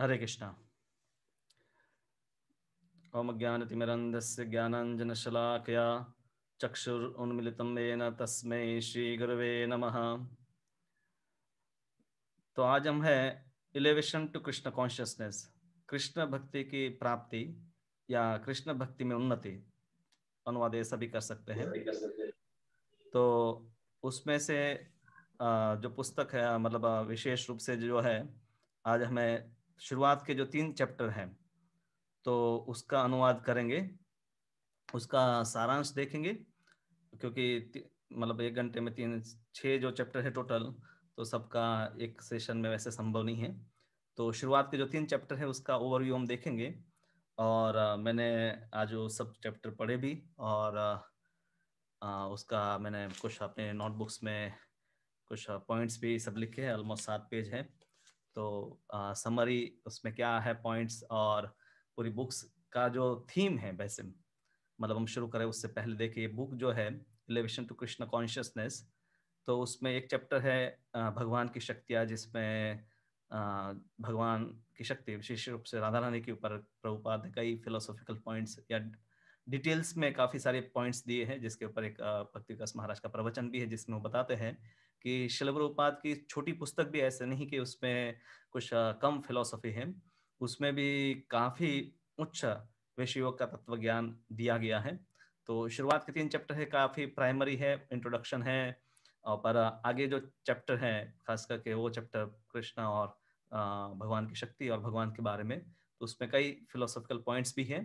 हरे कृष्णा ओम ज्ञानतिमिरन्दस्य ज्ञानांजनशलाकया चक्षुरुन्मिलितं येन तस्मै श्रीगुरवे नमः तो आज हम है elevation to Krishna consciousness Krishna भक्ति की प्राप्ति या कृष्ण भक्ति में उन्नति अनुवाद ऐसा भी कर सकते हैं तो उसमें से जो पुस्तक है मतलब विशेष रूप से जो है आज हमें शुरुआत के जो तीन चैप्टर हैं तो उसका अनुवाद करेंगे उसका सारांश देखेंगे क्योंकि मतलब एक घंटे में तीन छः जो चैप्टर है टोटल तो सबका एक सेशन में वैसे संभव नहीं है तो शुरुआत के जो तीन चैप्टर हैं उसका ओवरव्यू हम देखेंगे और मैंने आज वो सब चैप्टर पढ़े भी और उसका मैंने कुछ अपने नोटबुक्स में कुछ पॉइंट्स भी सब लिखे हैं ऑलमोस्ट सात पेज हैं तो समरी उसमें क्या है पॉइंट्स और पूरी बुक्स का जो थीम है वैसे मतलब हम शुरू करें उससे पहले देखिए बुक जो है एलिवेशन टू कृष्ण कॉन्शियसनेस तो उसमें एक चैप्टर है भगवान की शक्तियाँ जिसमें भगवान की शक्ति विशेष रूप से राधा रानी के ऊपर प्रभुपाद ने कई फिलोसॉफिकल पॉइंट्स या डिटेल्स में काफ़ी सारे पॉइंट्स दिए हैं जिसके ऊपर एक भक्ति विकास महाराज का प्रवचन भी है जिसमें वो बताते हैं कि शिलभरोपात की छोटी पुस्तक भी ऐसे नहीं कि उसमें कुछ कम फिलोसफी है उसमें भी काफ़ी उच्च विषयों का तत्व ज्ञान दिया गया है तो शुरुआत के तीन चैप्टर है काफ़ी प्राइमरी है इंट्रोडक्शन है और पर आगे जो चैप्टर है खास करके वो चैप्टर कृष्णा और भगवान की शक्ति और भगवान के बारे में तो उसमें कई फिलोसॉफिकल पॉइंट्स भी हैं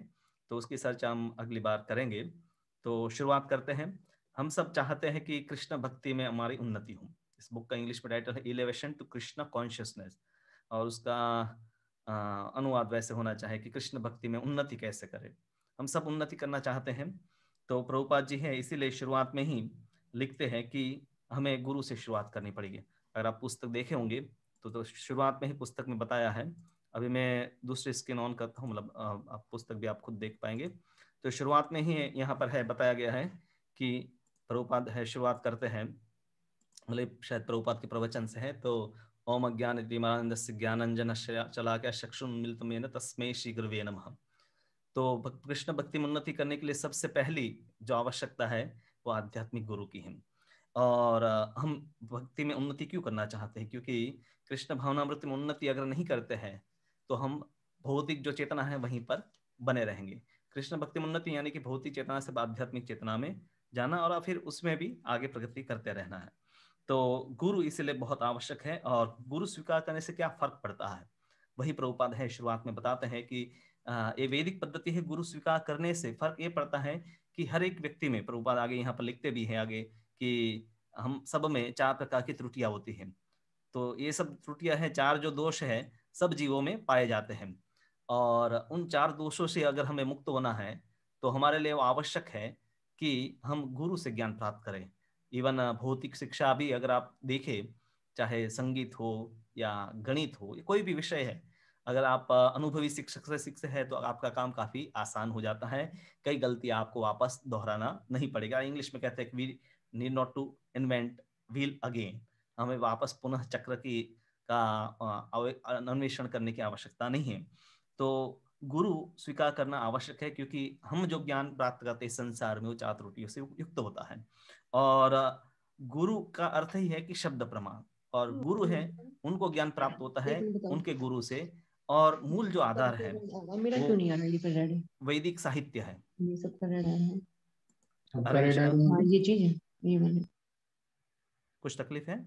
तो उसकी सर्च हम अगली बार करेंगे तो शुरुआत करते हैं हम सब चाहते हैं कि कृष्ण भक्ति में हमारी उन्नति हो इस बुक का इंग्लिश में टाइटल है इलेवेशन टू कृष्ण कॉन्शियसनेस और उसका अनुवाद वैसे होना चाहिए कि कृष्ण भक्ति में उन्नति कैसे करें हम सब उन्नति करना चाहते हैं तो प्रभुपाद जी हैं इसीलिए शुरुआत में ही लिखते हैं कि हमें गुरु से शुरुआत करनी पड़ेगी अगर आप पुस्तक देखे होंगे तो, तो शुरुआत में ही पुस्तक में बताया है अभी मैं दूसरी स्क्रीन ऑन करता हूँ मतलब आप पुस्तक भी आप खुद देख पाएंगे तो शुरुआत में ही यहाँ पर है बताया गया है कि प्रभुपाद है शुरुआत करते हैं मतलब शायद प्रभुपाद के प्रवचन से है तो ओम अज्ञान ज्ञानंजन चला ज्ञानंजन शक्षु चक्षुन्मिलित में तस्मे शीघ्र वे नम तो कृष्ण भक्ति उन्नति करने के लिए सबसे पहली जो आवश्यकता है वो आध्यात्मिक गुरु की है और हम भक्ति में उन्नति क्यों करना चाहते हैं क्योंकि कृष्ण भावनामृत में उन्नति अगर नहीं करते हैं तो हम भौतिक जो चेतना है वहीं पर बने रहेंगे कृष्ण भक्ति उन्नति यानी कि भौतिक चेतना से आध्यात्मिक चेतना में जाना और फिर उसमें भी आगे प्रगति करते रहना है तो गुरु इसलिए बहुत आवश्यक है और गुरु स्वीकार करने से क्या फर्क पड़ता है वही प्रभुपाद है शुरुआत में बताते हैं कि ये वैदिक पद्धति है गुरु स्वीकार करने से फर्क ये पड़ता है कि हर एक व्यक्ति में प्रभुपाद आगे यहाँ पर लिखते भी है आगे कि हम सब में चार प्रकार की त्रुटियां होती हैं तो ये सब त्रुटियां हैं चार जो दोष है सब जीवों में पाए जाते हैं और उन चार दोषों से अगर हमें मुक्त होना है तो हमारे लिए वो आवश्यक है कि हम गुरु से ज्ञान प्राप्त करें इवन uh, भौतिक शिक्षा भी अगर आप देखें चाहे संगीत हो या गणित हो या कोई भी विषय है अगर आप uh, अनुभवी शिक्षक से शिक्षक है तो आपका काम काफी आसान हो जाता है कई गलतियां आपको वापस दोहराना नहीं पड़ेगा इंग्लिश में कहते हैं we need not to invent wheel again हमें वापस पुनः चक्र की का uh, अन्वेषण करने की आवश्यकता नहीं है तो गुरु स्वीकार करना आवश्यक है क्योंकि हम जो ज्ञान प्राप्त करते हैं संसार में वो चार त्रुटियों से युक्त होता है और गुरु का अर्थ ही है कि शब्द प्रमाण और हाँ, गुरु है उनको ज्ञान प्राप्त होता है उनके गुरु से और मूल जो आधार है वैदिक साहित्य है हाँ, हाँ, कुछ तकलीफ है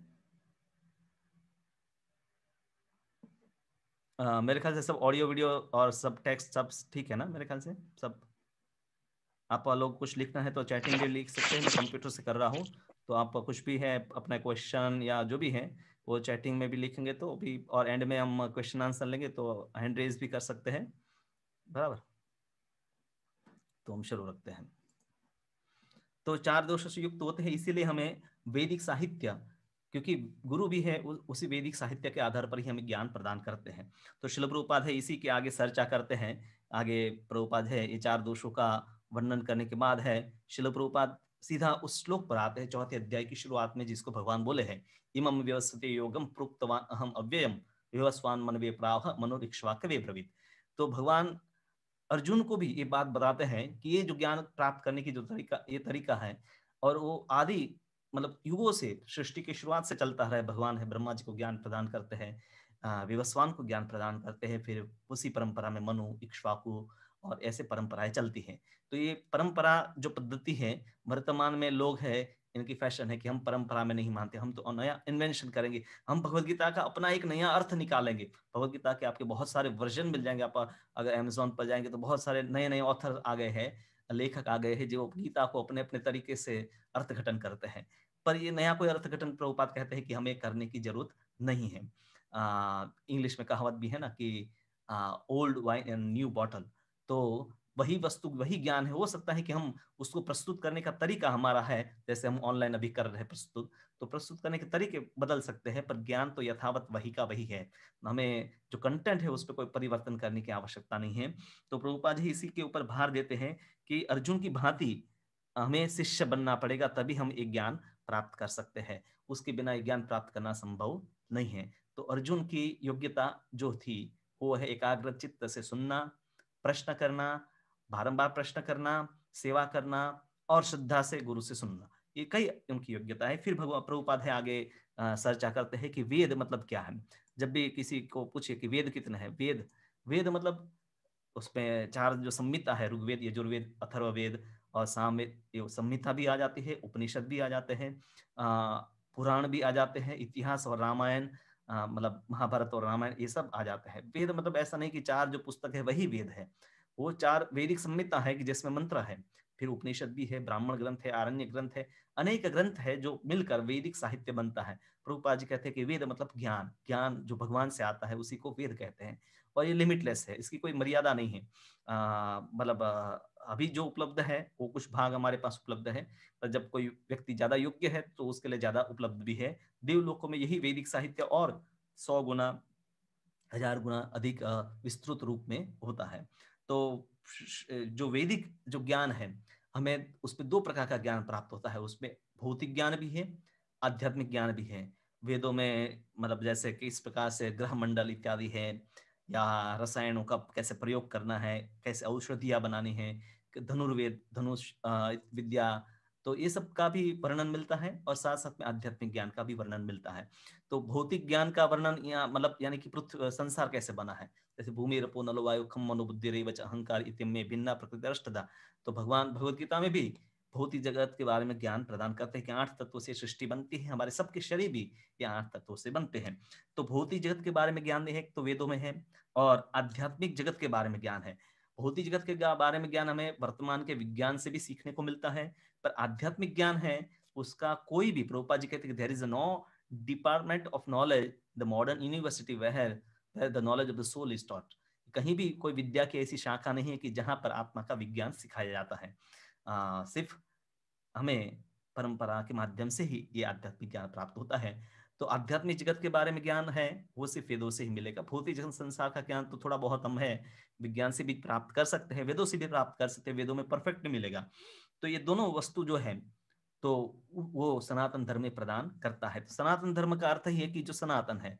मेरे ख्याल से सब ऑडियो वीडियो और सब टेक्स्ट सब ठीक है ना मेरे ख्याल से सब आप लोग कुछ लिखना है तो चैटिंग भी लिख सकते हैं मैं कंप्यूटर से कर रहा हूँ तो आप कुछ भी है अपना क्वेश्चन या जो भी है वो चैटिंग में भी लिखेंगे तो भी और एंड में हम क्वेश्चन आंसर लेंगे तो हैंड रेज भी कर सकते हैं बराबर तो हम शुरू रखते हैं तो चार दोषों से युक्त होते हैं इसीलिए हमें वैदिक साहित्य क्योंकि गुरु भी है उसी वैदिक साहित्य के आधार पर ही हमें ज्ञान प्रदान करते हैं तो शिल उपाध्याय इसी के आगे चर्चा करते हैं आगे प्रोपाध्याय ये चार दोषों का वर्णन करने के बाद है शिल सीधा उस श्लोक पर आते हैं चौथे अध्याय की शुरुआत में जिसको भगवान बोले हैं इमम व्यवस्थित योगम प्रोक्तवान अहम अव्ययम विवस्वान मन वे प्राह मनोरिक्ष्वा कवे तो भगवान अर्जुन को भी ये बात बताते हैं कि ये जो ज्ञान प्राप्त करने की जो तरीका ये तरीका है और वो आदि मतलब युगों से सृष्टि की शुरुआत से चलता रहा है भगवान है ब्रह्मा जी को ज्ञान प्रदान करते हैं विवस्वान को ज्ञान प्रदान करते हैं फिर उसी परंपरा में मनु इक्ष्वाकु और ऐसे परंपराएं चलती हैं तो ये परंपरा जो पद्धति है वर्तमान में लोग है इनकी फैशन है कि हम परंपरा में नहीं मानते हम तो नया इन्वेंशन करेंगे हम भगवदगीता का अपना एक नया अर्थ निकालेंगे भगवदगीता के आपके बहुत सारे वर्जन मिल जाएंगे आप अगर अमेजोन पर जाएंगे तो बहुत सारे नए नए ऑथर आ गए हैं लेखक आ गए हैं जो गीता को अपने अपने तरीके से अर्थघटन करते हैं पर ये नया कोई अर्थघटन प्रभुपात कहते हैं कि हमें करने की जरूरत नहीं है इंग्लिश में कहावत भी है ना कि old wine and new bottle तो वही वस्तु वही ज्ञान है हो सकता है कि हम उसको प्रस्तुत करने का तरीका हमारा है जैसे हम ऑनलाइन अभी कर रहे हैं प्रस्तुत तो प्रस्तुत करने के तरीके बदल सकते हैं पर ज्ञान तो यथावत वही का वही है हमें जो कंटेंट है उस पर कोई परिवर्तन करने की आवश्यकता नहीं है तो प्रभुपा जी इसी के ऊपर भार देते हैं कि अर्जुन की भांति हमें शिष्य बनना पड़ेगा तभी हम एक ज्ञान प्राप्त कर सकते हैं उसके बिना एक ज्ञान प्राप्त करना संभव नहीं है तो अर्जुन की योग्यता जो थी वो है एकाग्र चित्त से सुनना प्रश्न करना बारंबार प्रश्न करना सेवा करना और श्रद्धा से गुरु से सुनना ये कई उनकी योग्यता है फिर भगवान प्रभुपाध्याय आगे चर्चा करते हैं कि वेद मतलब क्या है जब भी किसी को पूछे कि वेद कितना है वेद वेद मतलब उसमें चार जो संहिता है ऋग्वेद यजुर्वेद अथर्ववेद और सामवेद ये संहिता भी आ जाती है उपनिषद भी आ जाते हैं पुराण भी आ जाते हैं इतिहास और रामायण मतलब महाभारत और रामायण ये सब आ जाते हैं वेद मतलब ऐसा नहीं कि चार जो पुस्तक है वही वेद है वो चार वैदिक संहिता है कि जिसमें मंत्र है फिर उपनिषद भी है ब्राह्मण ग्रंथ है आरण्य ग्रंथ है अनेक ग्रंथ है जो मिलकर वैदिक साहित्य बनता है प्रभुपा जी कहते हैं कि वेद मतलब ज्ञान ज्ञान जो भगवान से आता है उसी को वेद कहते हैं और ये लिमिटलेस है इसकी कोई मर्यादा नहीं है मतलब अभी जो उपलब्ध है वो कुछ भाग हमारे पास उपलब्ध है पर जब कोई व्यक्ति ज्यादा योग्य है तो उसके लिए ज्यादा उपलब्ध भी है देवलोकों में यही वैदिक साहित्य और सौ गुना हजार गुना अधिक विस्तृत रूप में होता है तो जो वैदिक जो ज्ञान है हमें उसमें दो प्रकार का ज्ञान प्राप्त होता है उसमें भौतिक ज्ञान भी है आध्यात्मिक ज्ञान भी है वेदों में मतलब जैसे किस प्रकार से ग्रह मंडल इत्यादि है या रसायनों का कैसे प्रयोग करना है कैसे औषधियाँ बनानी है धनुर्वेद धनुष विद्या तो ये सब का भी वर्णन मिलता है और साथ साथ में आध्यात्मिक ज्ञान का भी वर्णन मिलता है तो भौतिक ज्ञान का वर्णन या मतलब यानी कि पृथ्वी संसार कैसे बना है जैसे भूमि रपो नलो वायु खम मनोबुद्धि रही वच अहंकार इतम भिन्ना प्रकृति अष्टदा तो भगवान भगवदगीता में भी भौतिक जगत के बारे में ज्ञान प्रदान करते हैं कि आठ तत्वों से सृष्टि बनती है हमारे सबके शरीर भी ये आठ तत्वों से बनते हैं तो भौतिक जगत के बारे में ज्ञान है तो वेदों में है और आध्यात्मिक जगत के बारे में ज्ञान है भौतिक जगत के बारे में ज्ञान हमें वर्तमान के विज्ञान से भी सीखने को मिलता है पर आध्यात्मिक ज्ञान है उसका कोई भी प्रोपा जी कहते हैं there is no department of knowledge the modern university वह है the knowledge of the soul is taught कहीं भी कोई विद्या की ऐसी शाखा नहीं है कि जहाँ पर आत्मा का विज्ञान सिखाया जाता है आ, सिर्फ हमें परंपरा के माध्यम से ही ये आध्यात्मिक ज्ञान प्राप्त होता है तो आध्यात्मिक जगत के बारे में ज्ञान है वो सिर्फ वेदों से ही मिलेगा भौतिक जगत संसार का ज्ञान तो थोड़ा बहुत हम है विज्ञान से भी प्राप्त कर सकते हैं वेदों से भी प्राप्त कर सकते हैं वेदों में परफेक्ट मिलेगा तो ये दोनों वस्तु जो है तो वो सनातन धर्म में प्रदान करता है तो सनातन धर्म का अर्थ ही है कि जो सनातन है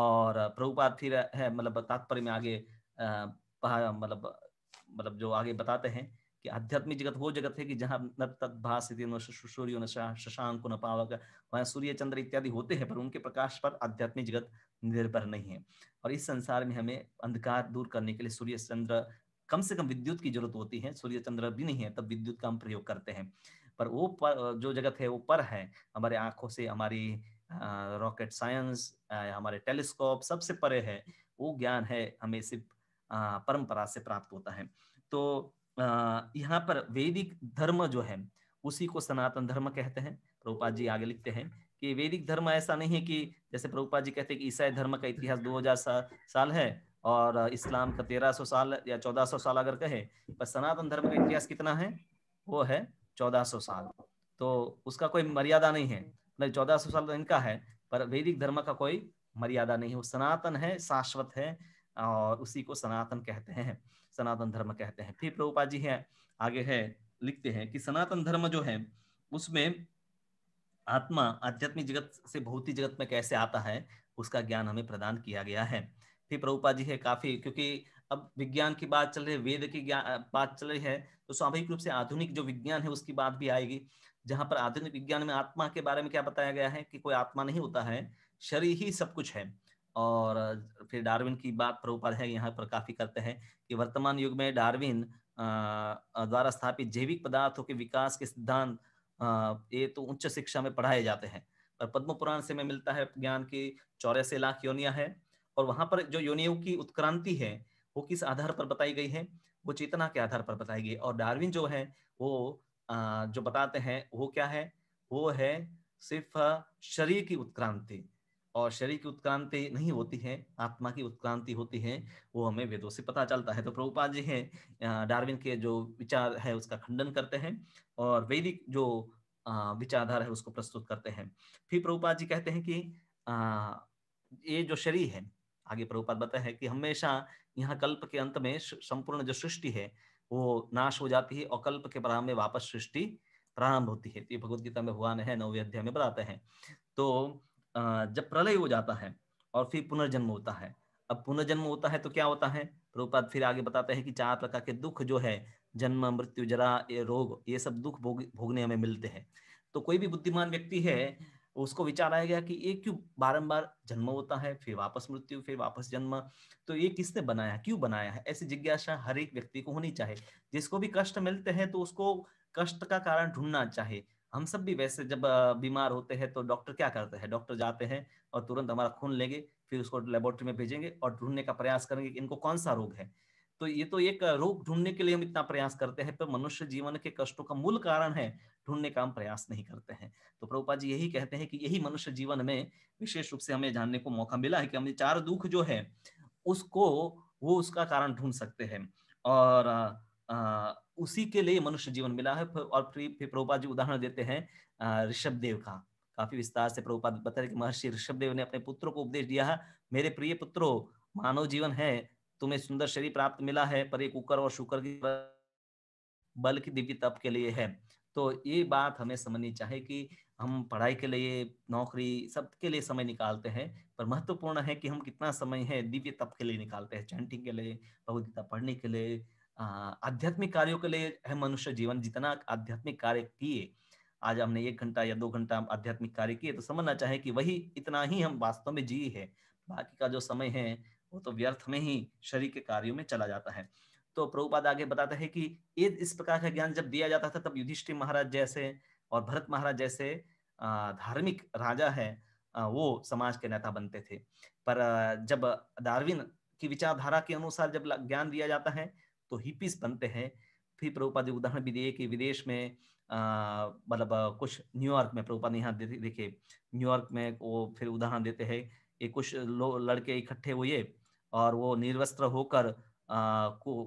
और प्रभुपात फिर है मतलब तात्पर्य में आगे मतलब मतलब जो आगे बताते हैं कि आध्यात्मिक जगत वो जगत है कि जहाँ न तद्भाषित न सूर्य न शशांक न पावक वहाँ सूर्य चंद्र इत्यादि होते हैं पर उनके प्रकाश पर आध्यात्मिक जगत निर्भर नहीं है और इस संसार में हमें अंधकार दूर करने के लिए सूर्य चंद्र कम से कम विद्युत की जरूरत होती है सूर्य चंद्र भी नहीं है तब विद्युत का हम प्रयोग करते हैं पर वो पर, जो जगत है वो पर है हमारे आंखों से हमारी रॉकेट साइंस हमारे टेलीस्कोप सबसे परे है वो ज्ञान है हमें सिर्फ परंपरा से प्राप्त होता है तो यहाँ पर वैदिक धर्म जो है उसी को सनातन धर्म कहते हैं प्रभुपाद जी आगे लिखते हैं कि वैदिक धर्म ऐसा नहीं है कि जैसे प्रभुपाद जी कहते हैं कि ईसाई धर्म का इतिहास 2000 सा, साल है और इस्लाम का 1300 साल या 1400 साल अगर कहे पर सनातन धर्म का इतिहास कितना है वो है 1400 साल तो उसका कोई मर्यादा नहीं है मतलब 1400 साल तो इनका है पर वैदिक धर्म का कोई मर्यादा नहीं है वो सनातन है शाश्वत है और उसी को सनातन कहते हैं सनातन धर्म कहते हैं फिर प्रभुपा जी है आगे है लिखते हैं कि सनातन धर्म जो है उसमें आत्मा आध्यात्मिक जगत से भौतिक जगत में कैसे आता है उसका ज्ञान हमें प्रदान किया गया है फिर प्रभुपा जी है काफी क्योंकि अब विज्ञान की बात चल रही है वेद की बात चल रही है तो स्वाभाविक रूप से आधुनिक जो विज्ञान है उसकी बात भी आएगी जहां पर आधुनिक विज्ञान में आत्मा के बारे में क्या बताया गया है कि कोई आत्मा नहीं होता है शरीर ही सब कुछ है और फिर डार्विन की बात प्रभुपाद है यहाँ पर काफी करते हैं कि वर्तमान युग में डार्विन द्वारा स्थापित जैविक पदार्थों के विकास के सिद्धांत ये तो उच्च शिक्षा में पढ़ाए जाते हैं पर पद्म पुराण से में मिलता है ज्ञान की चौरासी लाख योनिया है और वहां पर जो योनियों की उत्क्रांति है वो किस आधार पर बताई गई है वो चेतना के आधार पर बताई गई और डार्विन जो है वो आ, जो बताते हैं वो क्या है वो है सिर्फ शरीर की उत्क्रांति और शरीर की उत्क्रांति नहीं होती है आत्मा की उत्क्रांति होती है वो हमें वेदों से पता चलता है तो प्रभुपाद जी हैं डार्विन के जो विचार है उसका खंडन करते हैं और वैदिक जो विचारधारा है उसको प्रस्तुत करते हैं फिर प्रभुपाद जी कहते हैं कि ये जो शरीर है आगे प्रभुपाद बताते है कि हमेशा यहाँ कल्प के अंत में संपूर्ण जो सृष्टि है वो नाश हो जाती है और कल्प के प्रारंभ में वापस सृष्टि प्रारंभ होती है ये भगवदगीता में भगवान है नवे अध्याय में बताते हैं तो जब प्रलय हो जाता है और फिर पुनर्जन्म होता है अब पुनर्जन्म होता है तो क्या होता है प्रभुपाद फिर आगे बताते हैं कि चार प्रकार के दुख जो है जन्म मृत्यु जरा ये रोग ये सब दुख भोग भोगने हमें मिलते हैं तो कोई भी बुद्धिमान व्यक्ति है उसको विचार आया गया कि ये क्यों बारंबार जन्म होता है फिर वापस मृत्यु फिर वापस जन्म तो ये किसने बनाया क्यों बनाया है ऐसी जिज्ञासा हर एक व्यक्ति को होनी चाहिए जिसको भी कष्ट मिलते हैं तो उसको कष्ट का कारण ढूंढना चाहिए हम सब भी वैसे जब बीमार होते हैं तो डॉक्टर क्या करते हैं डॉक्टर जाते हैं और तुरंत हमारा खून लेंगे फिर उसको लेबोरेटरी में भेजेंगे और ढूंढने का प्रयास करेंगे कि इनको कौन सा रोग है तो ये तो एक रोग ढूंढने के लिए हम इतना प्रयास करते हैं पर मनुष्य जीवन के कष्टों का मूल कारण है ढूंढने का हम प्रयास नहीं करते हैं तो प्रभुपा जी यही कहते हैं कि यही मनुष्य जीवन में विशेष रूप से हमें जानने को मौका मिला है कि हमें चार दुख जो है उसको वो उसका कारण ढूंढ सकते हैं और आ, उसी के लिए मनुष्य जीवन मिला है और फिर फिर प्रभुपा जी उदाहरण देते हैं ऋषभ देव का काफी विस्तार से प्रभुपाद बता रहे कि महर्षि ऋषभ देव ने अपने पुत्र को उपदेश दिया है मेरे प्रिय पुत्रो मानव जीवन है तुम्हें सुंदर शरीर प्राप्त मिला है पर ये कुकर और शुक्र की बल की दिव्य तप के लिए है तो ये बात हमें समझनी चाहिए कि हम पढ़ाई के लिए नौकरी सब के लिए समय निकालते हैं पर महत्वपूर्ण है कि हम कितना समय है दिव्य तप के लिए निकालते हैं चैंटिंग के लिए भगवदगीता पढ़ने के लिए आध्यात्मिक कार्यों के लिए है मनुष्य जीवन जितना आध्यात्मिक कार्य किए आज हमने एक घंटा या दो घंटा आध्यात्मिक कार्य किए तो समझना चाहे कि वही इतना ही हम वास्तव में जी है बाकी का जो समय है वो तो व्यर्थ में ही शरीर के कार्यों में चला जाता है तो प्रभुपाद आगे बताते हैं कि इस प्रकार का ज्ञान जब दिया जाता था तब युधिष्ठिर महाराज जैसे और भरत महाराज जैसे धार्मिक राजा है वो समाज के नेता बनते थे पर जब दार्विन की विचारधारा के अनुसार जब ज्ञान दिया जाता है तो हिपीस बनते हैं फिर प्रभुपाद उदाहरण भी दिए कि विदेश में मतलब कुछ न्यूयॉर्क में प्रभुपाद यहाँ देखे न्यूयॉर्क में वो फिर उदाहरण देते हैं कि कुछ लोग लड़के इकट्ठे हुए और वो निर्वस्त्र होकर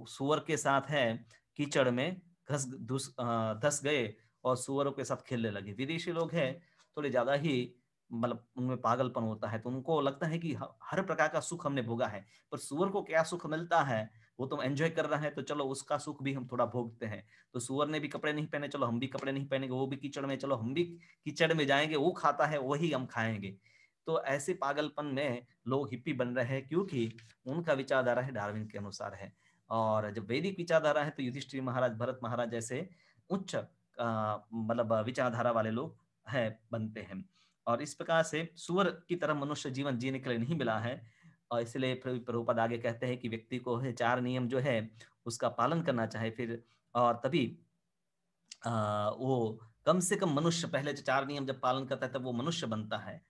सुअर के साथ है कीचड़ में घस धस गए और सुअरों के साथ खेलने लगे विदेशी लोग हैं थोड़े ज्यादा ही मतलब उनमें पागलपन होता है तो उनको लगता है कि हर प्रकार का सुख हमने भोगा है पर सुअर को क्या सुख मिलता है वो तो एंजॉय कर रहा है तो चलो उसका सुख भी हम थोड़ा भोगते हैं तो सुअर ने भी कपड़े नहीं पहने चलो हम भी कपड़े नहीं पहनेंगे वो भी कीचड़ में चलो हम भी कीचड़ में जाएंगे वो खाता है वही हम खाएंगे तो ऐसे पागलपन में लोग हिप्पी बन रहे हैं क्योंकि उनका विचारधारा है डार्विन के अनुसार है और जब वैदिक विचारधारा है तो युधिष्ठिर महाराज भरत महाराज जैसे उच्च मतलब विचारधारा वाले लोग है बनते हैं और इस प्रकार से सुअर की तरह मनुष्य जीवन जीने के लिए नहीं मिला है और इसलिए प्रभुपद आगे कहते हैं कि व्यक्ति को है चार नियम जो है उसका पालन करना चाहे फिर और तभी आ, वो कम से कम मनुष्य पहले जो तो चार नियम जब पालन करता है तब वो मनुष्य बनता है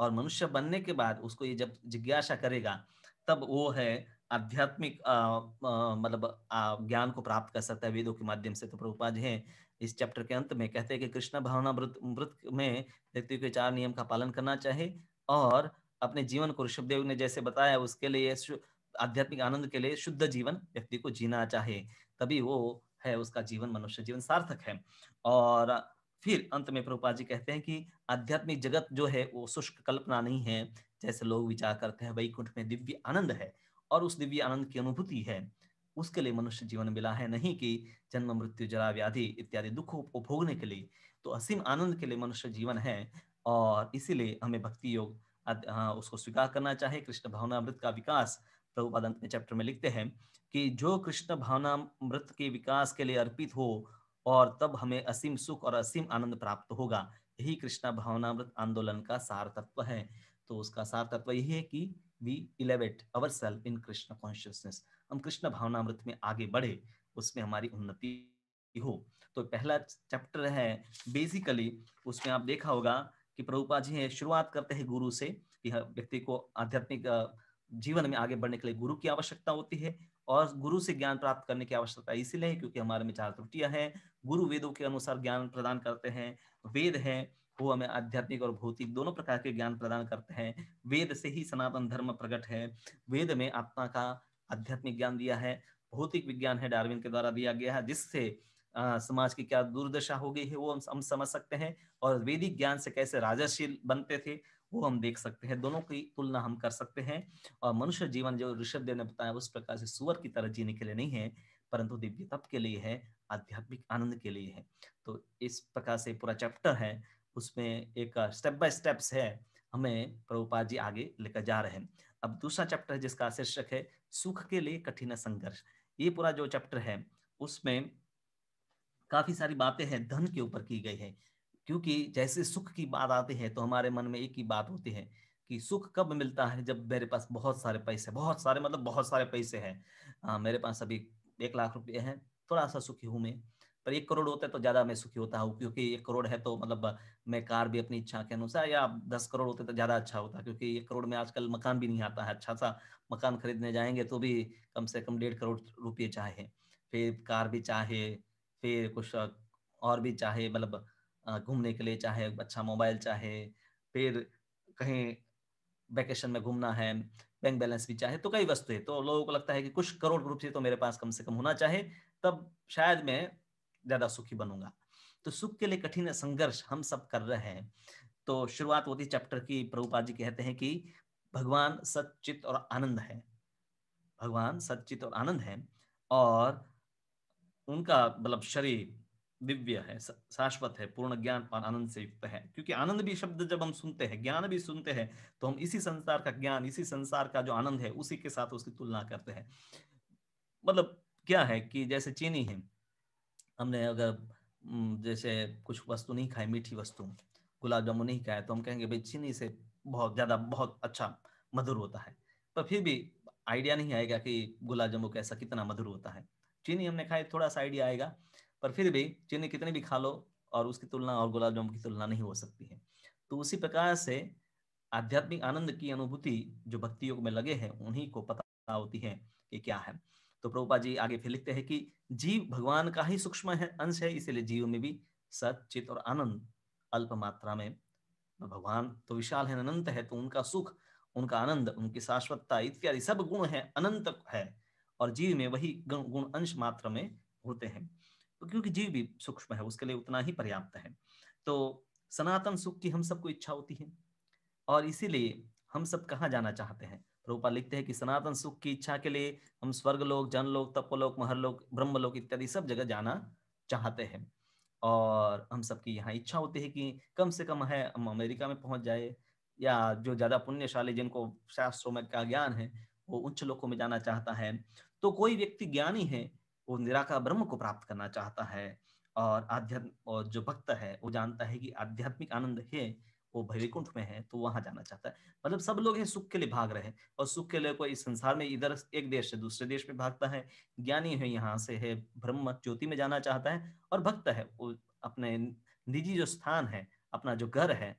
और मनुष्य बनने के बाद उसको ये जब जिज्ञासा करेगा तब वो है आध्यात्मिक मतलब ज्ञान को प्राप्त कर सकता है वेदों के माध्यम से तो प्रभुपाद है इस चैप्टर के अंत में कहते हैं कि कृष्ण भावना मृत में व्यक्ति के चार नियम का पालन करना चाहिए और अपने जीवन को ऋषभदेव ने जैसे बताया उसके लिए आध्यात्मिक आनंद के लिए शुद्ध जीवन व्यक्ति को जीना चाहिए तभी वो है उसका जीवन मनुष्य जीवन सार्थक है और फिर अंत में प्रभुपा जी कहते हैं कि आध्यात्मिक जगत जो है वो शुष्क कल्पना नहीं है जैसे लोग विचार करते हैं वैकुंठ में दिव्य आनंद है और उस दिव्य आनंद की अनुभूति है उसके लिए मनुष्य जीवन मिला है नहीं कि जन्म मृत्यु जरा व्याधि इत्यादि दुखों को भोगने के लिए तो असीम आनंद के लिए मनुष्य जीवन है और इसीलिए हमें भक्ति योग हाँ, उसको स्वीकार करना चाहिए कृष्ण भावना अमृत का विकास प्रभुपाद अंत में चैप्टर में लिखते हैं कि जो कृष्ण भावना अमृत के विकास के लिए अर्पित हो और तब हमें असीम सुख और असीम आनंद प्राप्त होगा यही कृष्णा भावनामृत आंदोलन का सार तत्व है तो उसका सार तत्व यही है कि we elevate our self in Krishna consciousness हम कृष्ण भावनामृत में आगे बढ़े उसमें हमारी उन्नति हो तो पहला चैप्टर है बेसिकली उसमें आप देखा होगा कि प्रभुपा जी है शुरुआत करते हैं गुरु से कि व्यक्ति को आध्यात्मिक जीवन में आगे बढ़ने के लिए गुरु की आवश्यकता होती है और गुरु से ज्ञान प्राप्त करने की आवश्यकता इसीलिए है क्योंकि हमारे में चार त्रुटियां हैं गुरु वेदों के अनुसार ज्ञान प्रदान करते हैं वेद हैं वो हमें आध्यात्मिक और भौतिक दोनों प्रकार के ज्ञान प्रदान करते हैं वेद से ही सनातन धर्म प्रकट है वेद में आत्मा का आध्यात्मिक ज्ञान दिया है भौतिक विज्ञान है डार्विन के द्वारा दिया गया है जिससे समाज की क्या दुर्दशा हो गई है वो हम, हम समझ सकते हैं और वैदिक ज्ञान से कैसे राजाशील बनते थे वो हम देख सकते हैं दोनों की तुलना हम कर सकते हैं और मनुष्य जीवन जो ऋषभ देव ने बताया उस प्रकार से सुअर की तरह जीने के लिए नहीं है परंतु दिव्य तप के लिए है आध्यात्मिक आनंद के लिए है तो इस प्रकार से पूरा चैप्टर है उसमें एक स्टेप बाय स्टेप्स है हमें प्रभुपाद जी आगे लेकर जा रहे हैं अब दूसरा चैप्टर है जिसका शीर्षक है सुख के लिए कठिन संघर्ष ये पूरा जो चैप्टर है उसमें काफी सारी बातें हैं धन के ऊपर की गई है क्योंकि जैसे सुख की बात आती है तो हमारे मन में एक ही बात होती है कि सुख कब मिलता है जब मेरे पास बहुत सारे पैसे बहुत सारे मतलब बहुत सारे पैसे हैं आ, हाँ, मेरे पास अभी एक लाख रुपये हैं थोड़ा सा सुखी हूँ मैं पर एक करोड़ होता है तो ज्यादा मैं सुखी होता हूँ क्योंकि एक करोड़ है तो मतलब मैं कार भी अपनी इच्छा के अनुसार या दस करोड़ होते तो ज्यादा अच्छा होता क्योंकि एक करोड़ में आजकल मकान भी नहीं आता है अच्छा सा मकान खरीदने जाएंगे तो भी कम से कम डेढ़ करोड़ रुपये चाहे फिर कार भी चाहे फिर कुछ और भी चाहे मतलब घूमने के लिए चाहे अच्छा मोबाइल चाहे फिर कहीं वैकेशन में घूमना है बैंक बैलेंस भी चाहे तो कई वस्तुएं तो लोगों को लगता है कि कुछ करोड़ रुपये तो मेरे पास कम से कम होना चाहिए तब शायद मैं ज्यादा सुखी बनूंगा तो सुख के लिए कठिन संघर्ष हम सब कर रहे हैं तो शुरुआत होती चैप्टर की प्रभुपाद जी कहते हैं कि भगवान सचित और आनंद है भगवान सचित और आनंद है और उनका मतलब शरीर दिव्य है शाश्वत है पूर्ण ज्ञान और आनंद से युक्त है क्योंकि आनंद भी शब्द जब हम सुनते हैं ज्ञान भी सुनते हैं तो हम इसी संसार का ज्ञान इसी संसार का जो आनंद है उसी के साथ उसकी तुलना करते हैं मतलब क्या है कि जैसे चीनी है हमने अगर जैसे कुछ वस्तु नहीं खाए मीठी वस्तु गुलाब जामुन नहीं खाए तो हम कहेंगे भाई चीनी से बहुत ज्यादा बहुत अच्छा मधुर होता है पर फिर भी आइडिया नहीं आएगा कि गुलाब जामुन कैसा कितना मधुर होता है चीनी हमने खाई थोड़ा सा आइडिया आएगा पर फिर भी चीनी कितनी भी खा लो और उसकी तुलना और गुलाब जामुन की तुलना नहीं हो सकती है तो उसी प्रकार से आध्यात्मिक आनंद की अनुभूति जो भक्ति योग में लगे हैं उन्हीं को पता होती है कि क्या है तो प्रभुपा जी आगे फिर लिखते हैं कि जीव भगवान का ही सूक्ष्म है अंश है इसीलिए जीव में भी सत चित और आनंद अल्प मात्रा में भगवान तो विशाल है अनंत है तो उनका सुख उनका आनंद उनकी शाश्वतता इत्यादि सब गुण है अनंत है और जीव में वही गुण गुण अंश मात्र में होते हैं तो क्योंकि जीव भी सूक्ष्म है उसके लिए उतना ही पर्याप्त है तो सनातन सुख की हम सबको इच्छा होती है और इसीलिए हम सब कहाँ जाना चाहते हैं रूपा लिखते हैं कि सनातन सुख की इच्छा के लिए हम स्वर्ग लोक जन लोक तपोलोक महरलोक ब्रह्मलोक इत्यादि सब जगह जाना चाहते हैं और हम सबकी यहाँ इच्छा होती है कि कम से कम है हम अमेरिका में पहुंच जाए या जो ज्यादा पुण्यशाली जिनको शास्त्रों में का ज्ञान है वो उच्च लोकों में जाना चाहता है तो कोई व्यक्ति ज्ञानी है वो निराकार ब्रह्म को प्राप्त करना चाहता है और आध्यात्म और जो भक्त है वो जानता है कि आध्यात्मिक आनंद है वो भैरिकुंठ में है तो वहां जाना चाहता है मतलब सब लोग हैं सुख के लिए भाग रहे हैं और सुख के लिए कोई संसार में इधर एक देश से दूसरे देश में भागता है ज्ञानी है यहाँ से है ब्रह्म ज्योति में जाना चाहता है और भक्त है वो अपने निजी जो स्थान है अपना जो घर है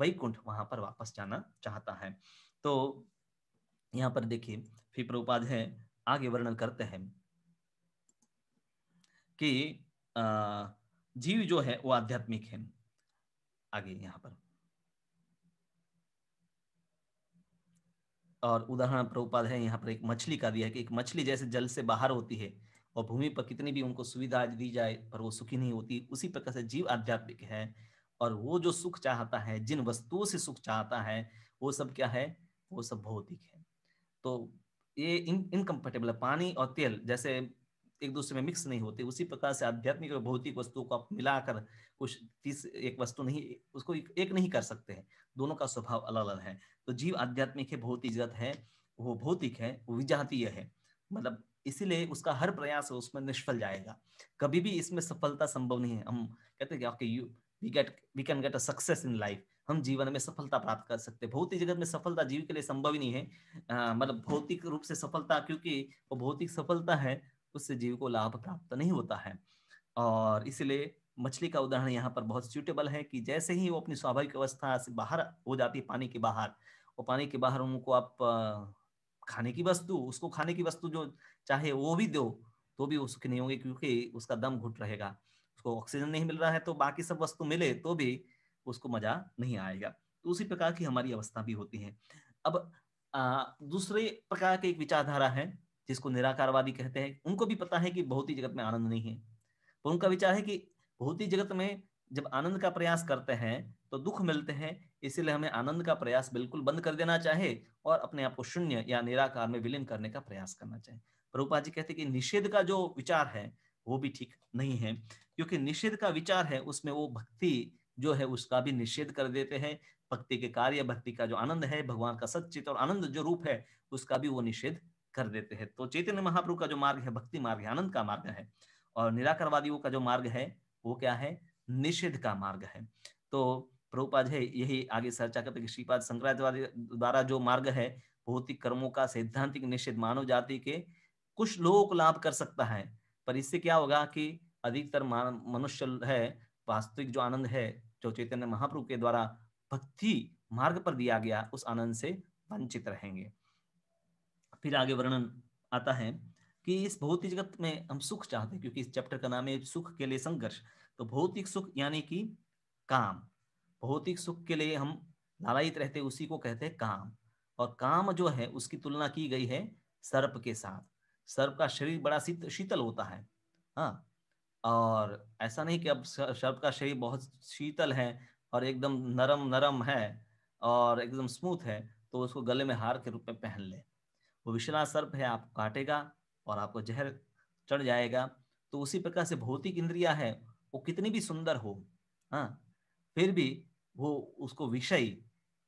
वैकुंठ वहां पर वापस जाना चाहता है तो यहाँ पर देखिए फिर प्रभुपाद है आगे वर्णन करते हैं कि जीव जो है वो आध्यात्मिक है आगे यहाँ पर और उदाहरण प्रोपाद है यहाँ पर एक मछली का दिया कि एक मछली जैसे जल से बाहर होती है और भूमि पर कितनी भी उनको सुविधा दी जाए पर वो सुखी नहीं होती उसी प्रकार से जीव आध्यात्मिक है और वो जो सुख चाहता है जिन वस्तुओं से सुख चाहता है वो सब क्या है वो सब भौतिक है तो ये इनकम्फर्टेबल है पानी और तेल जैसे एक दूसरे में मिक्स नहीं होते उसी प्रकार से आध्यात्मिक और भौतिक वस्तुओं को आप मिलाकर कुछ तीस एक वस्तु नहीं उसको एक नहीं कर सकते हैं दोनों का स्वभाव अलग अलग है तो जीव आध्यात्मिक है भौतिक जगत है वो भौतिक है वो विजातीय है मतलब इसीलिए उसका हर प्रयास उसमें निष्फल जाएगा कभी भी इसमें सफलता संभव नहीं है हम कहते हैं कि you we get we can get a success in life हम जीवन में सफलता प्राप्त कर सकते भौतिक जगत में सफलता जीव के लिए संभव ही नहीं है मतलब भौतिक रूप से सफलता क्योंकि वो भौतिक सफलता है उससे जीव को लाभ प्राप्त नहीं होता है और इसलिए मछली का उदाहरण यहाँ पर बहुत सूटेबल है कि जैसे ही वो अपनी स्वाभाविक अवस्था से बाहर हो जाती है पानी के बाहर वो पानी के बाहर उनको आप खाने की वस्तु उसको खाने की वस्तु जो चाहे वो भी दो तो भी उसके नहीं होंगे क्योंकि उसका दम घुट रहेगा उसको ऑक्सीजन नहीं मिल रहा है तो बाकी सब वस्तु मिले तो भी उसको मजा नहीं आएगा तो उसी प्रकार की हमारी अवस्था भी होती है अब आ, दूसरे प्रकार की एक विचारधारा है जिसको निराकारवादी कहते हैं उनको भी पता है कि भौतिक जगत में आनंद नहीं है पर उनका विचार है कि भौतिक जगत में जब आनंद का प्रयास करते हैं तो दुख मिलते हैं इसीलिए हमें आनंद का प्रयास बिल्कुल बंद कर देना चाहिए और अपने आप को शून्य या निराकार में विलीन करने का प्रयास करना चाहिए प्रभुपा जी कहते कि निषेध का जो विचार है वो भी ठीक नहीं है क्योंकि निषेध का विचार है उसमें वो भक्ति जो है उसका भी निषेध कर देते हैं भक्ति के कार्य भक्ति का जो आनंद है भगवान का सचित और आनंद जो रूप है उसका भी वो निषेध कर देते हैं तो चैतन्य महाप्रभु का जो मार्ग है भक्ति मार्ग है आनंद का मार्ग है और निराकरवादियों का जो मार्ग है वो क्या है निषेध का मार्ग है तो प्रभुपाद है यही आगे चर्चा करते हैं श्रीपाद शंकराचार्य द्वारा जो मार्ग है भौतिक कर्मों का सैद्धांतिक निषेध मानव जाति के कुछ लोगों को लाभ कर सकता है पर इससे क्या होगा कि अधिकतर मनुष्य है वास्तविक जो आनंद है जो चैतन्य महाप्रभु के द्वारा भक्ति मार्ग पर दिया गया उस आनंद से वंचित रहेंगे फिर आगे वर्णन आता है कि इस भौतिक जगत में हम सुख चाहते हैं क्योंकि इस चैप्टर का नाम है सुख के लिए संघर्ष तो भौतिक सुख यानी कि काम भौतिक सुख के लिए हम लालयित रहते उसी को कहते हैं काम और काम जो है उसकी तुलना की गई है सर्प के साथ सर्प का शरीर बड़ा शीत शीतल होता है हाँ और ऐसा नहीं कि अब सर्प का शरीर बहुत शीतल है और एकदम नरम नरम है और एकदम स्मूथ है तो उसको गले में हार के रूप में पहन ले वो विषला सर्प है आपको काटेगा और आपको जहर चढ़ जाएगा तो उसी प्रकार से भौतिक इंद्रिया है वो कितनी भी सुंदर हो हाँ फिर भी वो उसको विषय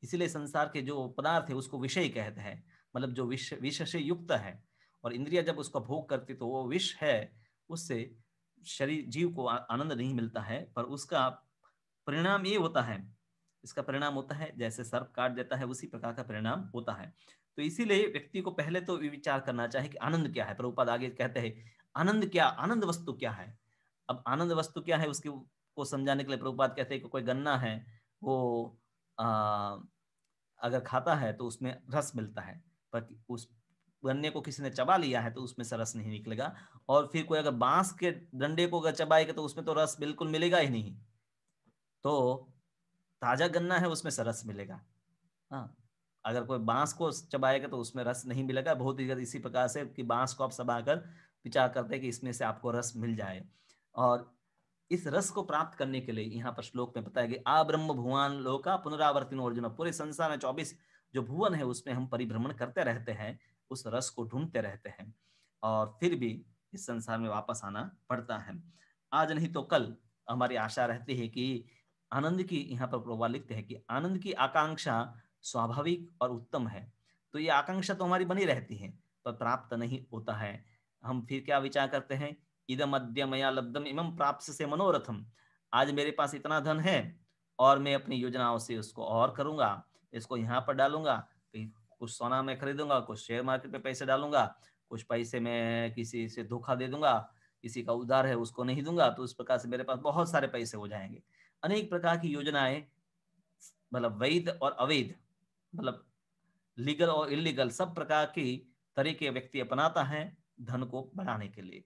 इसलिए संसार के जो पदार्थ है उसको विषय कहते हैं मतलब जो विष विष से युक्त है और इंद्रिया जब उसका भोग करती तो वो विष है उससे शरीर जीव को आनंद नहीं मिलता है पर उसका परिणाम ये होता है इसका परिणाम होता है जैसे सर्प काट देता है उसी प्रकार का परिणाम होता है तो इसीलिए व्यक्ति को पहले तो विचार करना चाहिए कि आनंद क्या है प्रभुपाद आगे कहते हैं आनंद क्या आनंद वस्तु क्या है अब आनंद वस्तु क्या है उसके को समझाने के लिए प्रभुपाद कहते हैं कि कोई गन्ना है वो आ, अगर खाता है तो उसमें रस मिलता है पर उस गन्ने को किसी ने चबा लिया है तो उसमें से रस नहीं निकलेगा और फिर कोई अगर बांस के डंडे को अगर चबाएगा तो उसमें तो रस बिल्कुल मिलेगा ही नहीं तो ताजा गन्ना है उसमें से रस मिलेगा हाँ अगर कोई बांस को चबाएगा तो उसमें रस नहीं मिलेगा बहुत ही इसी प्रकार से कि बांस को आप चबाकर विचार करते हैं कि इसमें से आपको रस मिल जाए और इस रस को प्राप्त करने के लिए यहाँ पर श्लोक में बताया गया आ ब्रह्म भुवान लोका पुनरावर्तिन अर्जुन पूरे संसार में चौबीस जो भुवन है उसमें हम परिभ्रमण करते रहते हैं उस रस को ढूंढते रहते हैं और फिर भी इस संसार में वापस आना पड़ता है आज नहीं तो कल हमारी आशा रहती है कि आनंद की यहाँ पर लिखते हैं कि आनंद की आकांक्षा स्वाभाविक और उत्तम है तो ये आकांक्षा तो हमारी बनी रहती है पर प्राप्त नहीं होता है हम फिर क्या विचार करते हैं इदम अद्य मया लब्धम इम प्राप्त से मनोरथम आज मेरे पास इतना धन है और मैं अपनी योजनाओं से उसको और करूंगा इसको यहाँ पर डालूंगा कुछ सोना मैं खरीदूंगा कुछ शेयर मार्केट में पैसे डालूंगा कुछ पैसे मैं किसी से धोखा दे दूंगा किसी का उधार है उसको नहीं दूंगा तो उस प्रकार से मेरे पास बहुत सारे पैसे हो जाएंगे अनेक प्रकार की योजनाएं मतलब वैध और अवैध मतलब लीगल और इलीगल सब प्रकार की तरीके व्यक्ति अपनाता है धन को बढ़ाने के लिए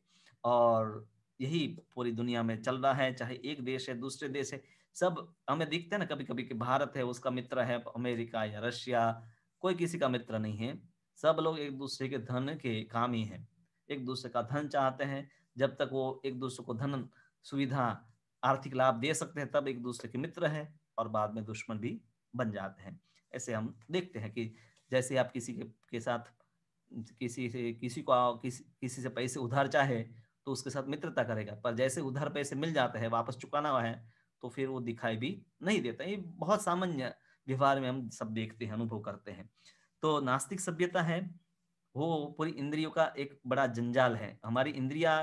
और यही पूरी दुनिया में चल रहा है चाहे एक देश है दूसरे देश है सब हमें दिखते हैं ना कभी कभी कि भारत है उसका मित्र है अमेरिका या रशिया कोई किसी का मित्र नहीं है सब लोग एक दूसरे के धन के काम ही है एक दूसरे का धन चाहते हैं जब तक वो एक दूसरे को धन सुविधा आर्थिक लाभ दे सकते हैं तब एक दूसरे के मित्र है और बाद में दुश्मन भी बन जाते हैं ऐसे हम देखते हैं कि जैसे आप किसी के, के साथ किसी से किसी को किसी किसी से पैसे उधार चाहे तो उसके साथ मित्रता करेगा पर जैसे उधार पैसे मिल जाते हैं वापस चुकाना हुआ है तो फिर वो दिखाई भी नहीं देता ये बहुत सामान्य व्यवहार में हम सब देखते हैं अनुभव करते हैं तो नास्तिक सभ्यता है वो पूरी इंद्रियों का एक बड़ा जंजाल है हमारी इंद्रिया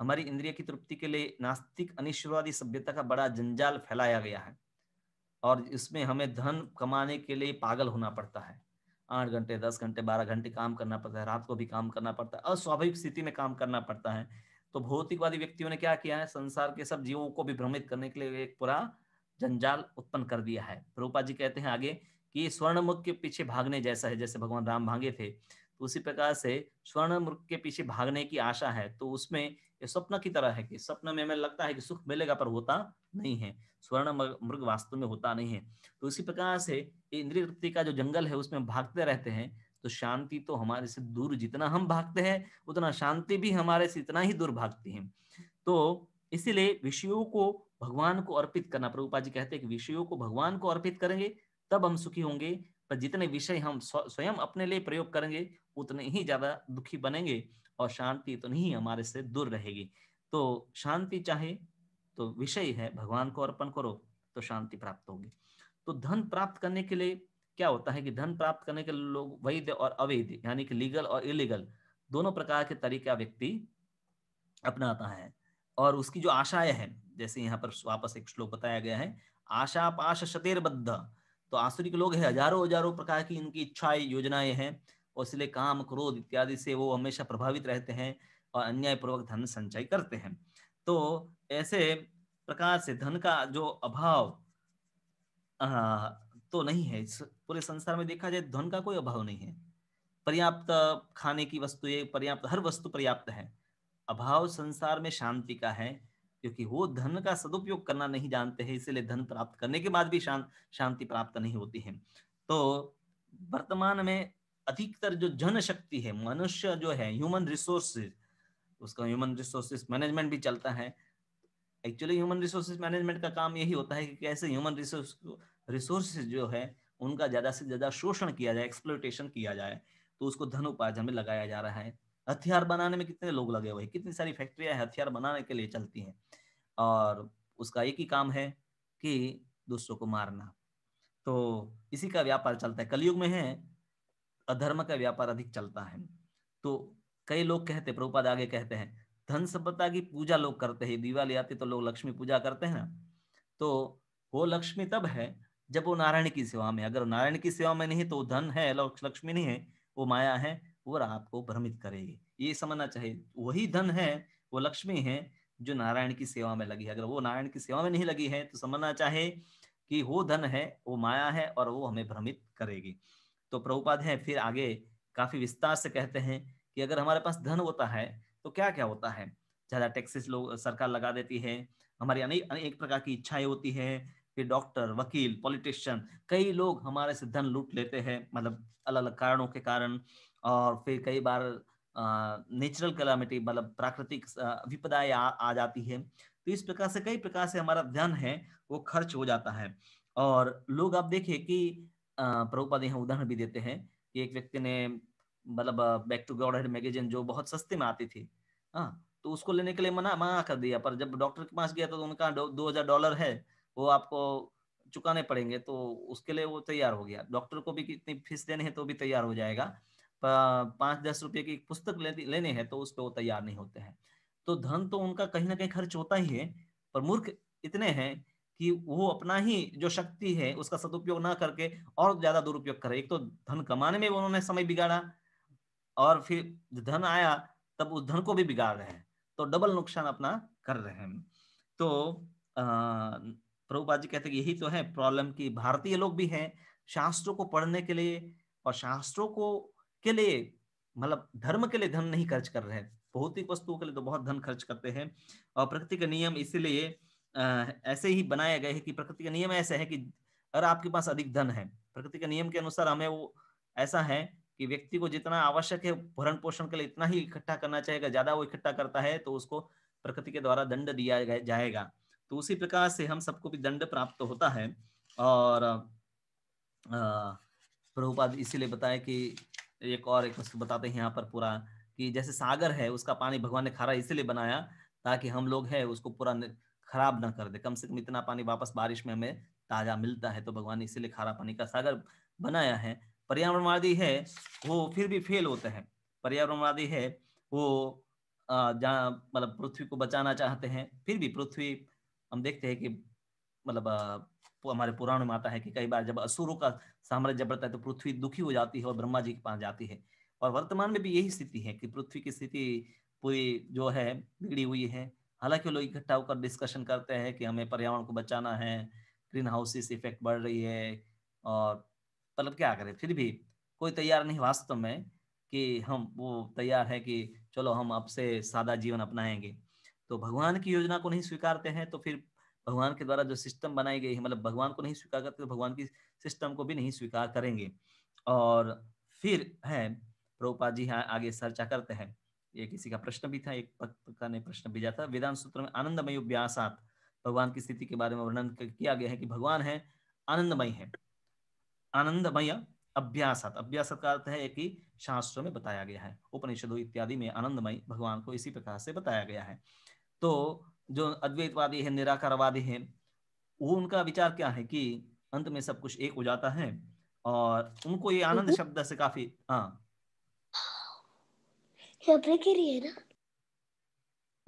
हमारी इंद्रिया की तृप्ति के लिए नास्तिक अनिश्वरवादी सभ्यता का बड़ा जंजाल फैलाया गया है और इसमें हमें धन कमाने के लिए पागल होना पड़ता है आठ घंटे दस घंटे बारह घंटे काम करना पड़ता है रात को भी काम करना पड़ता है अस्वाभाविक स्थिति में काम करना पड़ता है तो भौतिकवादी व्यक्तियों ने क्या किया है संसार के सब जीवों को भी भ्रमित करने के लिए एक पूरा जंजाल उत्पन्न कर दिया है प्रभुपा जी कहते हैं आगे कि मुख के पीछे भागने जैसा है जैसे भगवान राम भागे थे तो उसी प्रकार से स्वर्ण मृग के पीछे भागने की आशा है तो उसमें ये स्वप्न की तरह है कि स्वप्न में हमें लगता है कि सुख मिलेगा पर होता नहीं है स्वर्ण मृग वास्तव में होता नहीं है तो उसी प्रकार से इंद्रिय तृप्ति का जो जंगल है उसमें भागते रहते हैं तो शांति तो हमारे से दूर जितना हम भागते हैं उतना शांति भी हमारे से इतना ही दूर भागती है तो इसीलिए विषयों को भगवान को अर्पित करना प्रभुपा जी कहते हैं कि विषयों को भगवान को अर्पित करेंगे तब हम सुखी होंगे पर जितने विषय हम स्वयं अपने लिए प्रयोग करेंगे उतने ही ज्यादा दुखी बनेंगे और शांति तो नहीं हमारे से दूर रहेगी तो शांति चाहे तो विषय है भगवान को अर्पण करो तो शांति प्राप्त होगी तो धन प्राप्त करने के लिए क्या होता है कि धन प्राप्त करने के लोग वैध और अवैध यानी कि लीगल और इलीगल दोनों प्रकार के तरीका व्यक्ति अपनाता है और उसकी जो आशाएं हैं जैसे यहाँ पर वापस एक श्लोक बताया गया है आशा पाश शतेर बद्ध तो आंसुरिक लोग है हजारों हजारों प्रकार की इनकी इच्छाएं योजनाएं हैं और इसलिए काम क्रोध इत्यादि से वो हमेशा प्रभावित रहते हैं और अन्यायपूर्वक धन संचय करते हैं तो ऐसे प्रकार से धन का जो अभाव आ, तो नहीं है पूरे संसार में देखा जाए धन का कोई अभाव नहीं है पर्याप्त खाने की वस्तुएं पर्याप्त हर वस्तु पर्याप्त है अभाव संसार में शांति का है क्योंकि वो धन का सदुपयोग करना नहीं जानते हैं इसीलिए धन प्राप्त करने के बाद भी शांत शांति प्राप्त नहीं होती है तो वर्तमान में अधिकतर जो जन शक्ति है मनुष्य जो है ह्यूमन रिसोर्सेज उसका ह्यूमन रिसोर्सेज मैनेजमेंट भी चलता है एक्चुअली ह्यूमन रिसोर्सेज मैनेजमेंट का काम यही होता है कि कैसे ह्यूमन रिसोर्स रिसोर्सेज जो है उनका ज्यादा से ज्यादा शोषण किया जाए एक्सप्लोटेशन किया जाए तो उसको धन उपार्जन में लगाया जा रहा है हथियार बनाने में कितने लोग लगे हुए हैं कितनी सारी फैक्ट्रियां हथियार बनाने के लिए चलती हैं और उसका एक ही काम है कि दूसरों को मारना तो इसी का व्यापार चलता है कलयुग में है अधर्म का व्यापार अधिक चलता है तो कई लोग कहते प्रभुपाद आगे कहते हैं धन सभ्यता की पूजा लोग करते हैं दिवाली आती तो लोग लक्ष्मी पूजा करते हैं ना तो वो लक्ष्मी तब है जब वो नारायण की सेवा में अगर नारायण की सेवा में नहीं तो धन है लक्ष्मी नहीं है वो माया है और आपको भ्रमित करेगी ये समझना चाहिए वही धन है वो लक्ष्मी है जो नारायण की सेवा में लगी है अगर वो नारायण की सेवा में नहीं लगी है तो समझना चाहे कि वो धन है वो माया है और वो हमें भ्रमित करेगी तो प्रभुपाद है फिर आगे काफी विस्तार से कहते हैं कि अगर हमारे पास धन होता है तो क्या क्या होता है ज्यादा टैक्सेस लोग सरकार लगा देती है हमारी अनेक अनेक प्रकार की इच्छाएं होती है फिर डॉक्टर वकील पॉलिटिशियन कई लोग हमारे से धन लूट लेते हैं मतलब अलग अलग कारणों के कारण और फिर कई बार नेचुरल कलामिटी मतलब प्राकृतिक विपदाएं आ, आ जाती है तो इस प्रकार से कई प्रकार से हमारा धन है वो खर्च हो जाता है और लोग आप देखिए कि प्रभुपाद यहाँ उदाहरण भी देते हैं कि एक व्यक्ति ने मतलब back to godhead magazine जो बहुत सस्ते में आती थी हाँ तो उसको लेने के लिए मना मना कर दिया पर जब डॉक्टर के पास गया तो उनका दो हजार डॉलर है वो आपको चुकाने पड़ेंगे तो उसके लिए वो तैयार हो गया डॉक्टर को भी कितनी फीस देनी है तो भी तैयार हो जाएगा पांच दस रुपये की पुस्तक लेने हैं तो उस पर वो तैयार नहीं होते हैं तो धन तो उनका कहीं ना कहीं खर्च होता ही है पर मूर्ख इतने हैं कि वो अपना ही जो शक्ति है उसका सदुपयोग ना करके और ज्यादा दुरुपयोग करे एक तो धन कमाने में उन्होंने समय बिगाड़ा और फिर धन आया तब उस धन को भी बिगाड़ रहे हैं तो डबल नुकसान अपना कर रहे हैं तो प्रभुपाद जी कहते हैं यही तो है प्रॉब्लम की भारतीय लोग भी हैं शास्त्रों को पढ़ने के लिए और शास्त्रों को के लिए मतलब धर्म के लिए धन नहीं खर्च कर रहे हैं भौतिक वस्तुओं के लिए तो बहुत धन खर्च करते हैं और प्रकृति के नियम इसीलिए ऐसे ही बनाए गए हैं कि प्रकृति के नियम ऐसे हैं कि अगर आपके पास अधिक धन है प्रकृति के नियम के अनुसार हमें वो ऐसा है कि व्यक्ति को जितना आवश्यक है भरण पोषण के लिए इतना ही इकट्ठा करना चाहेगा ज्यादा वो इकट्ठा करता है तो उसको प्रकृति के द्वारा दंड दिया जाएगा तो उसी प्रकार से हम सबको भी दंड प्राप्त होता है और प्रभुपाद इसीलिए बताए कि एक और एक उसको बताते हैं यहाँ पर पूरा कि जैसे सागर है उसका पानी भगवान ने खारा इसीलिए बनाया ताकि हम लोग है उसको पूरा खराब ना कर दे कम से कम इतना पानी वापस बारिश में हमें ताजा मिलता है तो भगवान ने इसीलिए खारा पानी का सागर बनाया है पर्यावरणवादी है वो फिर भी फेल होते हैं पर्यावरणवादी है वो जहाँ मतलब पृथ्वी को बचाना चाहते हैं फिर भी पृथ्वी हम देखते हैं कि मतलब हमारे पुराण में आता है कि कई बार जब असुरों का साम्राज्य बढ़ता है तो पृथ्वी दुखी हो जाती है और ब्रह्मा जी के पास जाती है और वर्तमान में भी यही स्थिति है कि पृथ्वी की स्थिति पूरी जो है बिगड़ी हुई है हालांकि लोग इकट्ठा होकर डिस्कशन करते हैं कि हमें पर्यावरण को बचाना है ग्रीन हाउसेस इफेक्ट बढ़ रही है और मतलब क्या करें फिर भी कोई तैयार नहीं वास्तव में कि हम वो तैयार है कि चलो हम अब से सादा जीवन अपनाएंगे तो भगवान की योजना को नहीं स्वीकारते हैं तो फिर भगवान के द्वारा जो सिस्टम बनाई गई है मतलब भगवान को नहीं स्वीकार करते तो भगवान की सिस्टम को भी नहीं स्वीकार करेंगे और फिर है प्रभुपा जी हाँ आगे चर्चा करते हैं ये किसी का प्रश्न भी था एक पत्रकार ने प्रश्न भेजा था वेदान सूत्र में आनंदमय व्यासात भगवान की स्थिति के बारे में वर्णन किया गया है कि भगवान है आनंदमय है आनंदमय अभ्यासत अभ्यासात का अर्थ है कि शास्त्रों में बताया गया है उपनिषदों इत्यादि में आनंदमय भगवान को इसी प्रकार से बताया गया है तो जो अद्वैतवादी है निराकारवादी है वो उनका विचार क्या है कि अंत में सब कुछ एक हो जाता है और उनको ये आनंद हम्म। शब्द से काफी हाँ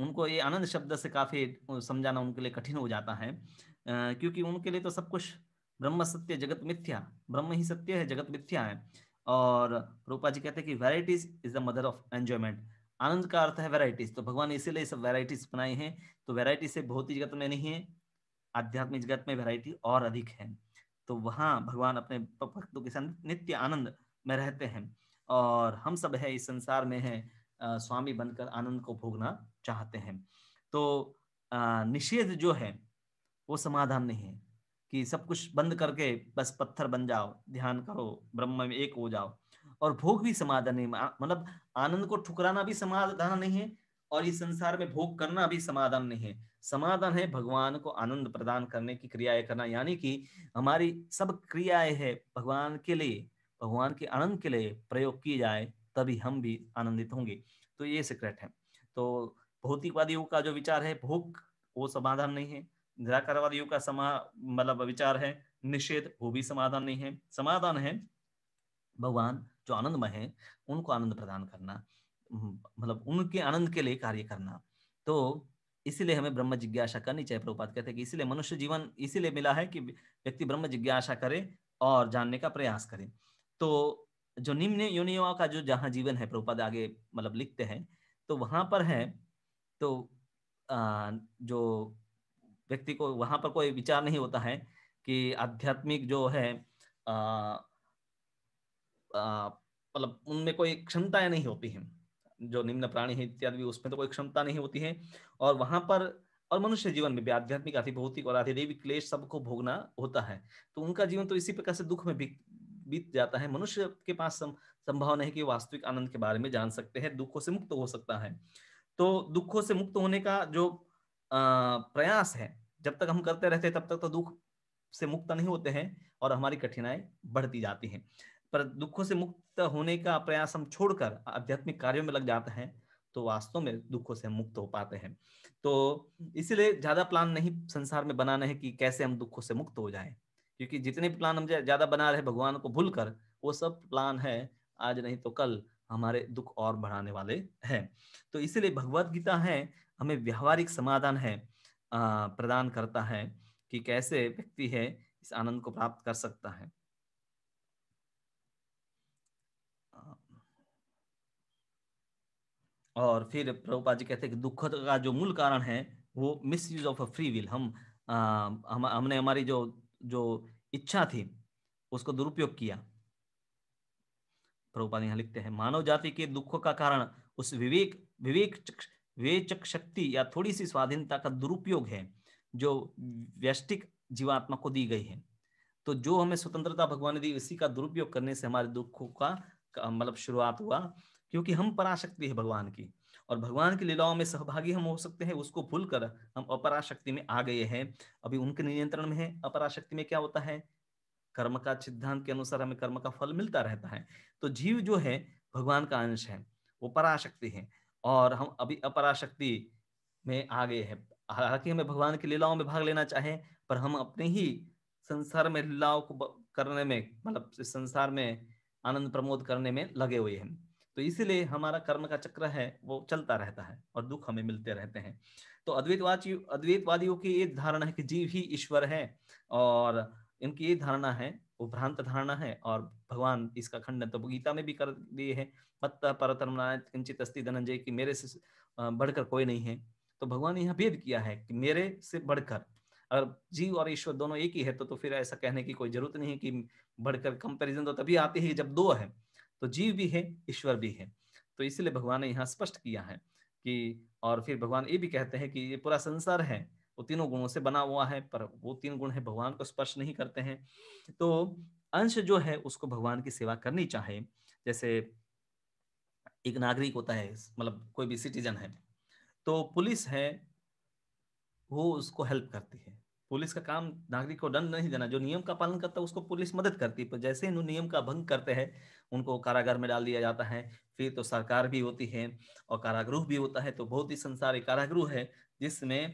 उनको ये आनंद शब्द से काफी समझाना उनके लिए कठिन हो जाता है आ, क्योंकि उनके लिए तो सब कुछ ब्रह्म सत्य जगत मिथ्या ब्रह्म ही सत्य है जगत मिथ्या है और रूपा जी कहते हैं कि varieties is the mother of enjoyment आनंद का अर्थ है वेराइटीज तो भगवान इसीलिए सब वेराइटीज बनाई हैं तो वेराइटी से भौतिक जगत में नहीं है आध्यात्मिक जगत में वेराइटी और अधिक है तो वहाँ भगवान अपने भक्तों के साथ नित्य आनंद में रहते हैं और हम सब है इस संसार में है आ, स्वामी बनकर आनंद को भोगना चाहते हैं तो निषेध जो है वो समाधान नहीं है कि सब कुछ बंद करके बस पत्थर बन जाओ ध्यान करो ब्रह्म में एक हो जाओ और भोग भी समाधान नहीं मतलब आनंद को ठुकराना भी समाधान नहीं है और इस संसार में भोग करना भी समाधान नहीं है समाधान है भगवान को आनंद प्रदान करने की क्रियाएं करना यानी कि हमारी सब क्रियाएं है भगवान के लिए भगवान के आनंद के लिए प्रयोग की जाए तभी हम भी आनंदित होंगे तो ये सीक्रेट है तो भौतिकवादियों का जो विचार है भोग वो समाधान नहीं है निराकारवादियों का समा मतलब विचार है निषेध वो भी समाधान नहीं है समाधान है भगवान जो आनंदमय है उनको आनंद प्रदान करना मतलब उनके आनंद के लिए कार्य करना तो इसीलिए हमें ब्रह्म जिज्ञासा करनी चाहिए प्रभुपात कहते हैं कि इसीलिए मनुष्य जीवन इसीलिए मिला है कि व्यक्ति ब्रह्म जिज्ञासा करे और जानने का प्रयास करे तो जो निम्न योनियों का जो जहाँ जीवन है प्रभुपाद आगे मतलब लिखते हैं तो वहां पर है तो आ, जो व्यक्ति को वहां पर कोई विचार नहीं होता है कि आध्यात्मिक जो है आ, मतलब उनमें कोई क्षमताएं नहीं होती हैं जो निम्न प्राणी है इत्यादि उसमें तो कोई क्षमता नहीं होती है और वहां पर और मनुष्य जीवन में भी आध्यात्मिक भौतिक और अधिदेविक क्लेश सबको भोगना होता है तो उनका जीवन तो इसी प्रकार से दुख में बीत जाता है मनुष्य के पास संभावना है कि वास्तविक आनंद के बारे में जान सकते हैं दुखों से मुक्त हो सकता है तो दुखों से मुक्त होने का जो प्रयास है जब तक हम करते रहते तब तक तो दुख से मुक्त नहीं होते हैं और हमारी कठिनाई बढ़ती जाती है पर दुखों से मुक्त होने का प्रयास हम छोड़कर आध्यात्मिक कार्यों में लग जाते हैं तो वास्तव में दुखों से मुक्त हो पाते हैं तो इसीलिए ज्यादा प्लान नहीं संसार में बनाना है कि कैसे हम दुखों से मुक्त हो जाएं क्योंकि जितने भी प्लान हम ज्यादा बना रहे भगवान को भूल कर वो सब प्लान है आज नहीं तो कल हमारे दुख और बढ़ाने वाले हैं तो इसीलिए भगवत गीता है हमें व्यवहारिक समाधान है प्रदान करता है कि कैसे व्यक्ति है इस आनंद को प्राप्त कर सकता है और फिर प्रभुपा जी कहते हैं कि दुख का जो मूल कारण है वो misuse of a free will हम हम हमने हमारी जो जो इच्छा थी उसको दुरुपयोग किया प्रभुपाद यहाँ लिखते हैं मानव जाति के दुख का कारण उस विवेक विवेक विवेचक शक्ति या थोड़ी सी स्वाधीनता का दुरुपयोग है जो व्यष्टिक जीवात्मा को दी गई है तो जो हमें स्वतंत्रता भगवान ने दी इसी का दुरुपयोग करने से हमारे दुखों का मतलब शुरुआत हुआ क्योंकि हम पराशक्ति है भगवान की और भगवान की लीलाओं में सहभागी हम हो सकते हैं उसको भूल कर हम अपराशक्ति में आ गए हैं अभी उनके नियंत्रण में है अपराशक्ति में क्या होता है कर्म का सिद्धांत के अनुसार हमें कर्म का फल मिलता रहता है तो जीव जो है भगवान का अंश है वो पराशक्ति है और हम अभी अपराशक्ति में आ गए हैं हालांकि हमें भगवान की लीलाओं में भाग लेना चाहे पर हम अपने ही संसार में लीलाओं को करने में मतलब संसार में आनंद प्रमोद करने में लगे हुए हैं तो इसीलिए हमारा कर्म का चक्र है वो चलता रहता है और दुख हमें मिलते रहते हैं तो अद्वैतवादी अद्वैतवादियों की ये धारणा है कि जीव ही ईश्वर है और इनकी ये धारणा है वो भ्रांत धारणा है और भगवान इसका खंडन तो गीता में भी कर दिए है पत्ता परतरमना किंचित अस्थि धनंजय की मेरे से बढ़कर कोई नहीं है तो भगवान ने यहाँ भेद किया है कि मेरे से बढ़कर अगर जीव और ईश्वर दोनों एक ही है तो तो फिर ऐसा कहने की कोई जरूरत नहीं है कि बढ़कर कंपैरिजन तो तभी आती है जब दो है तो जीव भी है ईश्वर भी है तो इसलिए भगवान ने यहाँ स्पष्ट किया है कि और फिर भगवान ये भी कहते हैं कि ये पूरा संसार है वो तीनों गुणों से बना हुआ है पर वो तीन गुण है भगवान को स्पर्श नहीं करते हैं तो अंश जो है उसको भगवान की सेवा करनी चाहिए जैसे एक नागरिक होता है मतलब कोई भी सिटीजन है तो पुलिस है वो उसको हेल्प करती है पुलिस का काम नागरिक को दंड नहीं देना जो नियम का पालन करता है उसको पुलिस मदद करती है पर जैसे ही नियम का भंग करते हैं उनको कारागार में डाल दिया जाता है फिर तो सरकार भी होती है और कारागृह भी होता है तो बहुत ही संसारी कारागृह है जिसमें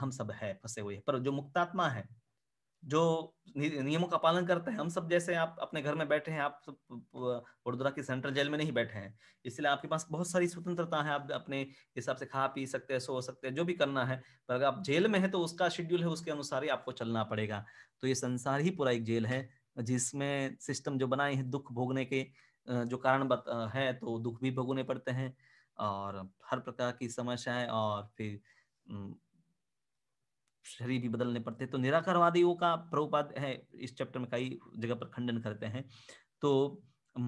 हम सब है फंसे हुए पर जो मुक्तात्मा है जो नियमों का पालन करते हैं हम सब जैसे आप अपने घर में बैठे हैं आप वडोदरा की सेंट्रल जेल में नहीं बैठे हैं इसलिए आपके पास बहुत सारी स्वतंत्रता है आप अपने हिसाब से खा पी सकते हैं सो सकते हैं जो भी करना है पर अगर आप जेल में है तो उसका शेड्यूल है उसके अनुसार ही आपको चलना पड़ेगा तो ये संसार ही पूरा एक जेल है जिसमें सिस्टम जो बनाए हैं दुख भोगने के जो कारण है तो दुख भी भोगने पड़ते हैं और हर प्रकार की समस्याएं और फिर शरीर भी बदलने पड़ते हैं तो निराकरवादियों का प्रभुपाद है इस चैप्टर में कई जगह पर खंडन करते हैं तो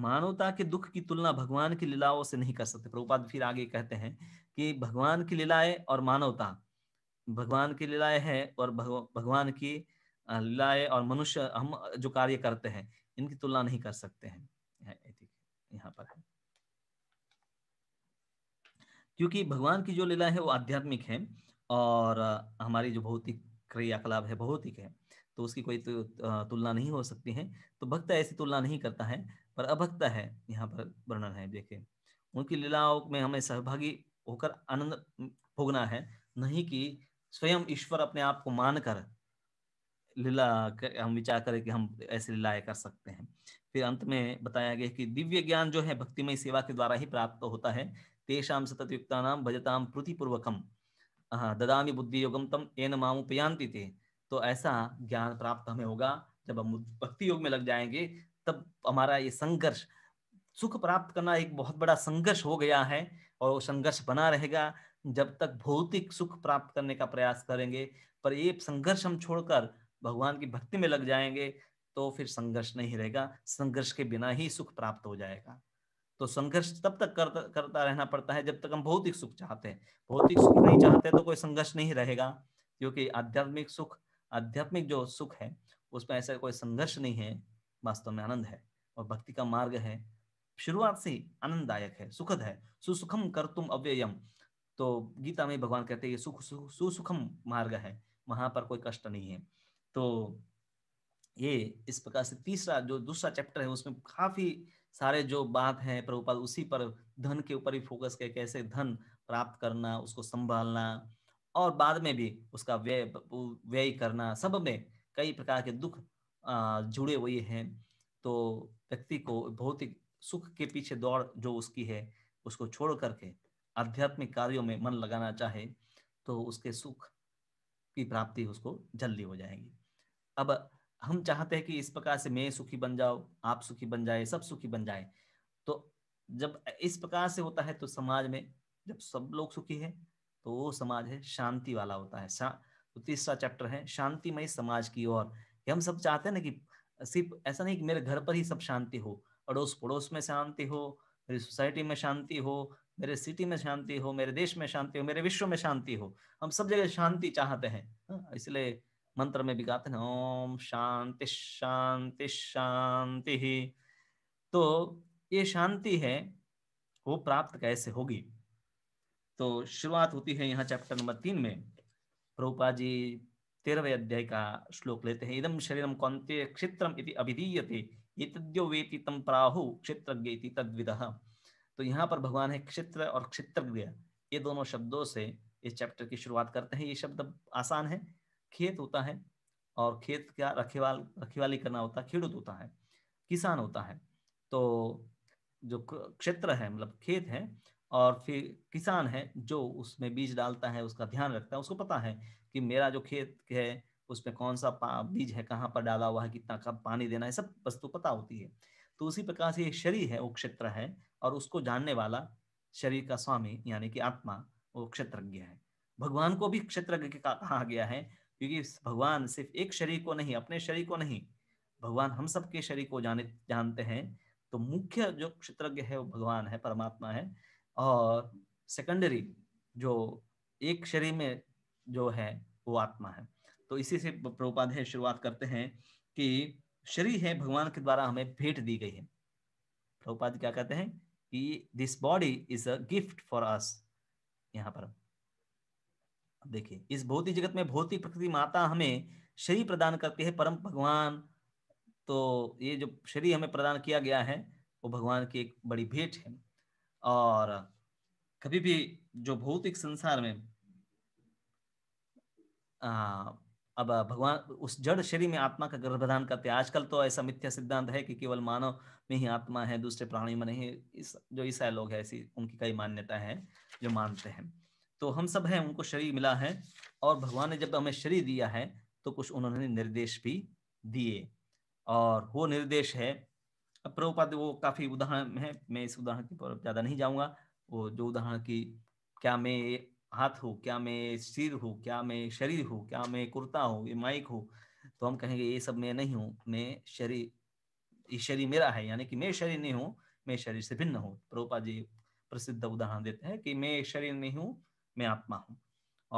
मानवता के दुख की तुलना भगवान की लीलाओं से नहीं कर सकते प्रभुपाद फिर आगे कहते हैं कि भगवान की लीलाएं और मानवता भगवान की लीलाएं हैं और भगवान की लीलाएं और मनुष्य हम जो कार्य करते हैं इनकी तुलना नहीं कर सकते हैं यहाँ पर है क्योंकि भगवान की जो लीलाएं है वो आध्यात्मिक है और हमारी जो भौतिक क्रियाकलाप है भौतिक है तो उसकी कोई तो, तुलना नहीं हो सकती है तो भक्त ऐसी तुलना नहीं करता है पर अभक्त है यहाँ पर वर्णन है देखे उनकी लीलाओं में हमें सहभागी होकर आनंद भोगना है नहीं कि स्वयं ईश्वर अपने आप को मानकर लीला हम विचार करें कि हम ऐसी लीलाएं कर सकते हैं फिर अंत में बताया गया कि दिव्य ज्ञान जो है भक्तिमय सेवा के द्वारा ही प्राप्त होता है तेषाम सतत युक्ता नाम भजताम प्रतिपूर्वकम हाँ ददामी बुद्धि योगम तम एन मामुपयांति थे तो ऐसा ज्ञान प्राप्त हमें होगा जब हम भक्ति योग में लग जाएंगे तब हमारा ये संघर्ष सुख प्राप्त करना एक बहुत बड़ा संघर्ष हो गया है और वो संघर्ष बना रहेगा जब तक भौतिक सुख प्राप्त करने का प्रयास करेंगे पर ये संघर्ष हम छोड़कर भगवान की भक्ति में लग जाएंगे तो फिर संघर्ष नहीं रहेगा संघर्ष के बिना ही सुख प्राप्त हो जाएगा तो संघर्ष तब तक करता करता रहना पड़ता है जब तक हम भौतिक सुख चाहते हैं भौतिक सुख नहीं चाहते तो कोई संघर्ष नहीं रहेगा क्योंकि आध्यात्मिक सुख आध्यात्मिक जो सुख है उसमें ऐसा कोई संघर्ष नहीं है वास्तव में आनंद है और भक्ति का मार्ग है शुरुआत से आनंददायक है सुखद है सुसुखम कर तुम अव्ययम तो गीता में भगवान कहते हैं ये सुख सुसुखम मार्ग है वहां पर कोई कष्ट नहीं है तो ये इस प्रकार से तीसरा जो दूसरा चैप्टर है उसमें काफी सारे जो बात है प्रभुपाद उसी पर धन के ऊपर ही फोकस करके कैसे धन प्राप्त करना उसको संभालना और बाद में भी उसका व्यय व्यय करना सब में कई प्रकार के दुख जुड़े हुए हैं तो व्यक्ति को भौतिक सुख के पीछे दौड़ जो उसकी है उसको छोड़ करके आध्यात्मिक कार्यों में मन लगाना चाहे तो उसके सुख की प्राप्ति उसको जल्दी हो जाएगी अब हम चाहते हैं कि इस प्रकार से मैं सुखी बन जाओ आप सुखी बन जाए सब सुखी बन जाए तो जब इस प्रकार से होता है तो समाज में जब सब लोग सुखी है तो वो समाज है शांति वाला होता है तो तीसरा चैप्टर है शांतिमय समाज की ओर हम सब चाहते हैं ना कि सिर्फ ऐसा नहीं कि मेरे घर पर ही सब शांति हो अड़ोस पड़ोस में शांति हो मेरी सोसाइटी में शांति हो मेरे सिटी में शांति हो मेरे देश में शांति हो मेरे विश्व में शांति हो हम सब जगह शांति चाहते हैं हाँ, इसलिए मंत्र में भी गाते हैं ओम शांति शांति शांति ही तो ये शांति है वो प्राप्त कैसे होगी तो शुरुआत होती है यहाँ चैप्टर नंबर तीन में प्रभुपा जी तेरहवे अध्याय का श्लोक लेते हैं इदम शरीर कौनते क्षेत्रम इति अभिधीयते इतद्यो वेति तम प्राहु क्षेत्रज्ञ इति तद्विदः तो यहाँ पर भगवान है क्षेत्र और क्षेत्रज्ञ ये दोनों शब्दों से इस चैप्टर की शुरुआत करते हैं ये शब्द आसान है खेत होता है और खेत क्या रखेवाल रखेवाली करना होता है खेडूत होता है किसान होता है तो जो क्षेत्र है मतलब खेत है और फिर किसान है जो उसमें बीज डालता है उसका ध्यान रखता है उसको पता है कि मेरा जो खेत है उसमें कौन सा बीज है कहाँ पर डाला हुआ है कितना कब पानी देना है सब वस्तु पता होती है तो उसी प्रकार से ये शरीर है वो क्षेत्र है और उसको जानने वाला शरीर का स्वामी यानी कि आत्मा वो क्षेत्रज्ञ है भगवान को भी क्षेत्रज्ञ कहा गया है क्योंकि भगवान सिर्फ एक शरीर को नहीं अपने शरीर को नहीं भगवान हम सब के शरीर को जाने जानते हैं तो मुख्य जो क्षेत्रज्ञ है वो भगवान है परमात्मा है और सेकेंडरी जो एक शरीर में जो है वो आत्मा है तो इसी से प्रभुपाद शुरुआत करते हैं कि शरीर है भगवान के द्वारा हमें भेंट दी गई है प्रभुपाद क्या कहते हैं कि this body is a gift for us यहाँ पर देखिए इस भौतिक जगत में भौतिक प्रकृति माता हमें शरीर प्रदान करती है परम भगवान तो ये जो शरीर हमें प्रदान किया गया है वो भगवान की एक बड़ी भेंट है और कभी भी जो भौतिक संसार में आ, अब भगवान उस जड़ शरीर में आत्मा का गर्भधान करते हैं आजकल तो ऐसा मिथ्या सिद्धांत है कि केवल मानव में ही आत्मा है दूसरे प्राणी में नहीं इस जो ईसाई लोग है ऐसी उनकी कई मान्यता है जो मानते हैं तो हम सब हैं उनको शरीर मिला है और भगवान ने जब हमें शरीर दिया है तो कुछ उन्होंने निर्देश भी दिए और वो निर्देश है प्रभुपाद वो काफ़ी उदाहरण है मैं इस उदाहरण की ज़्यादा नहीं जाऊँगा वो जो उदाहरण की क्या मैं हाथ हो क्या मैं सिर हो क्या मैं शरीर हो क्या मैं कुर्ता हो ये माइक हो तो हम कहेंगे ये सब मैं नहीं हूँ मैं शरीर ये शरीर मेरा है यानी कि मैं शरीर नहीं हूँ मैं शरीर से भिन्न हूँ प्रभुपा जी प्रसिद्ध उदाहरण देते हैं कि मैं शरीर नहीं हूँ मैं आत्मा हूँ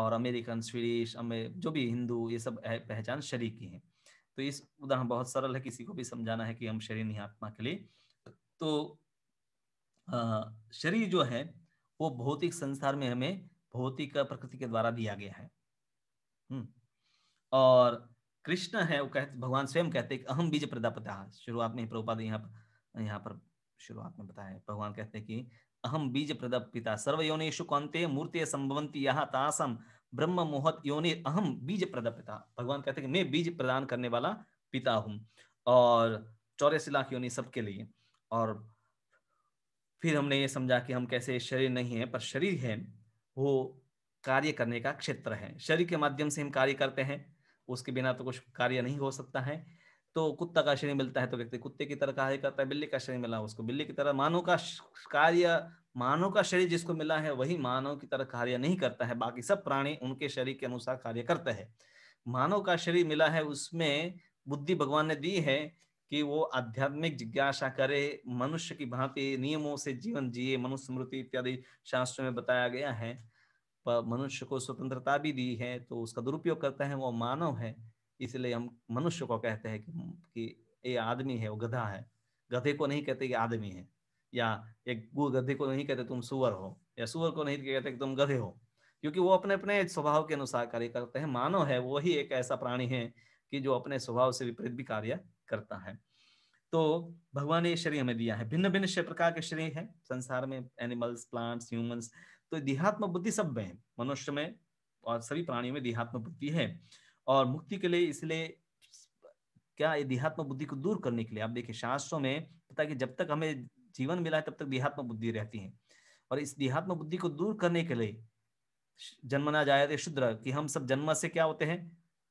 और अमेरिकन स्वीडिश अमे जो भी हिंदू ये सब पहचान शरीर की है तो इस उदाहरण बहुत सरल है किसी को भी समझाना है कि हम शरीर नहीं आत्मा के लिए तो शरीर जो है वो भौतिक संसार में हमें भौतिक प्रकृति के द्वारा दिया गया है हम्म। और कृष्ण है वो कहते भगवान स्वयं कहते हैं अहम बीज प्रदापता शुरुआत में ही प्रभुपाद यहाँ पर यहाँ पर शुरुआत में बताया भगवान कहते हैं कि अहम बीज प्रदपिता पिता सर्वयोनिषु कौनते मूर्ति संभवंती यहाँ तासम ब्रह्म मोहत योनि अहम बीज प्रदपिता भगवान कहते हैं कि मैं बीज प्रदान करने वाला पिता हूँ और चौरासी लाख योनि सबके लिए और फिर हमने ये समझा कि हम कैसे शरीर नहीं है पर शरीर है वो कार्य करने का क्षेत्र है शरीर के माध्यम से हम कार्य करते हैं उसके बिना तो कुछ कार्य नहीं हो सकता है तो कुत्ता का श्रेणी मिलता है तो व्यक्ति कुत्ते की तरह कार्य करता है बिल्ली का श्रेणी मिला उसको बिल्ली की तरह मानव का कार्य मानव का शरीर जिसको मिला है वही मानव की तरह कार्य नहीं करता है बाकी सब प्राणी उनके शरीर के अनुसार कार्य करते हैं मानव का शरीर मिला है उसमें बुद्धि भगवान ने दी है कि वो आध्यात्मिक जिज्ञासा करे मनुष्य की भांति नियमों से जीवन जिए मनुस्मृति इत्यादि शास्त्र में बताया गया है पर मनुष्य को स्वतंत्रता भी दी है तो उसका दुरुपयोग करता है वो मानव है इसलिए हम मनुष्य को कहते हैं कि, कि ये आदमी है वो गधा है गधे को नहीं कहते कि आदमी है या एक गधे को नहीं कहते तुम सुअर हो या सुअर को नहीं कहते कि तुम गधे हो क्योंकि वो अपने अपने स्वभाव के अनुसार कार्य करते हैं मानव है वो ही एक ऐसा प्राणी है कि जो अपने स्वभाव से विपरीत भी कार्य करता है तो भगवान ने ये शरीर हमें दिया है भिन्न भिन्न प्रकार के शरीर है संसार में एनिमल्स प्लांट्स ह्यूमंस तो देहात्म बुद्धि सब में मनुष्य में और सभी प्राणियों में देहात्म बुद्धि है और मुक्ति के लिए इसलिए क्या ये देहात्म बुद्धि को दूर करने के लिए आप देखिए शास्त्रों में पता कि जब तक हमें जीवन मिला है तब तक देहात्म बुद्धि रहती है और इस देहात्म बुद्धि को दूर करने के लिए जन्मना जायते तो शुद्र कि हम सब जन्म से क्या होते हैं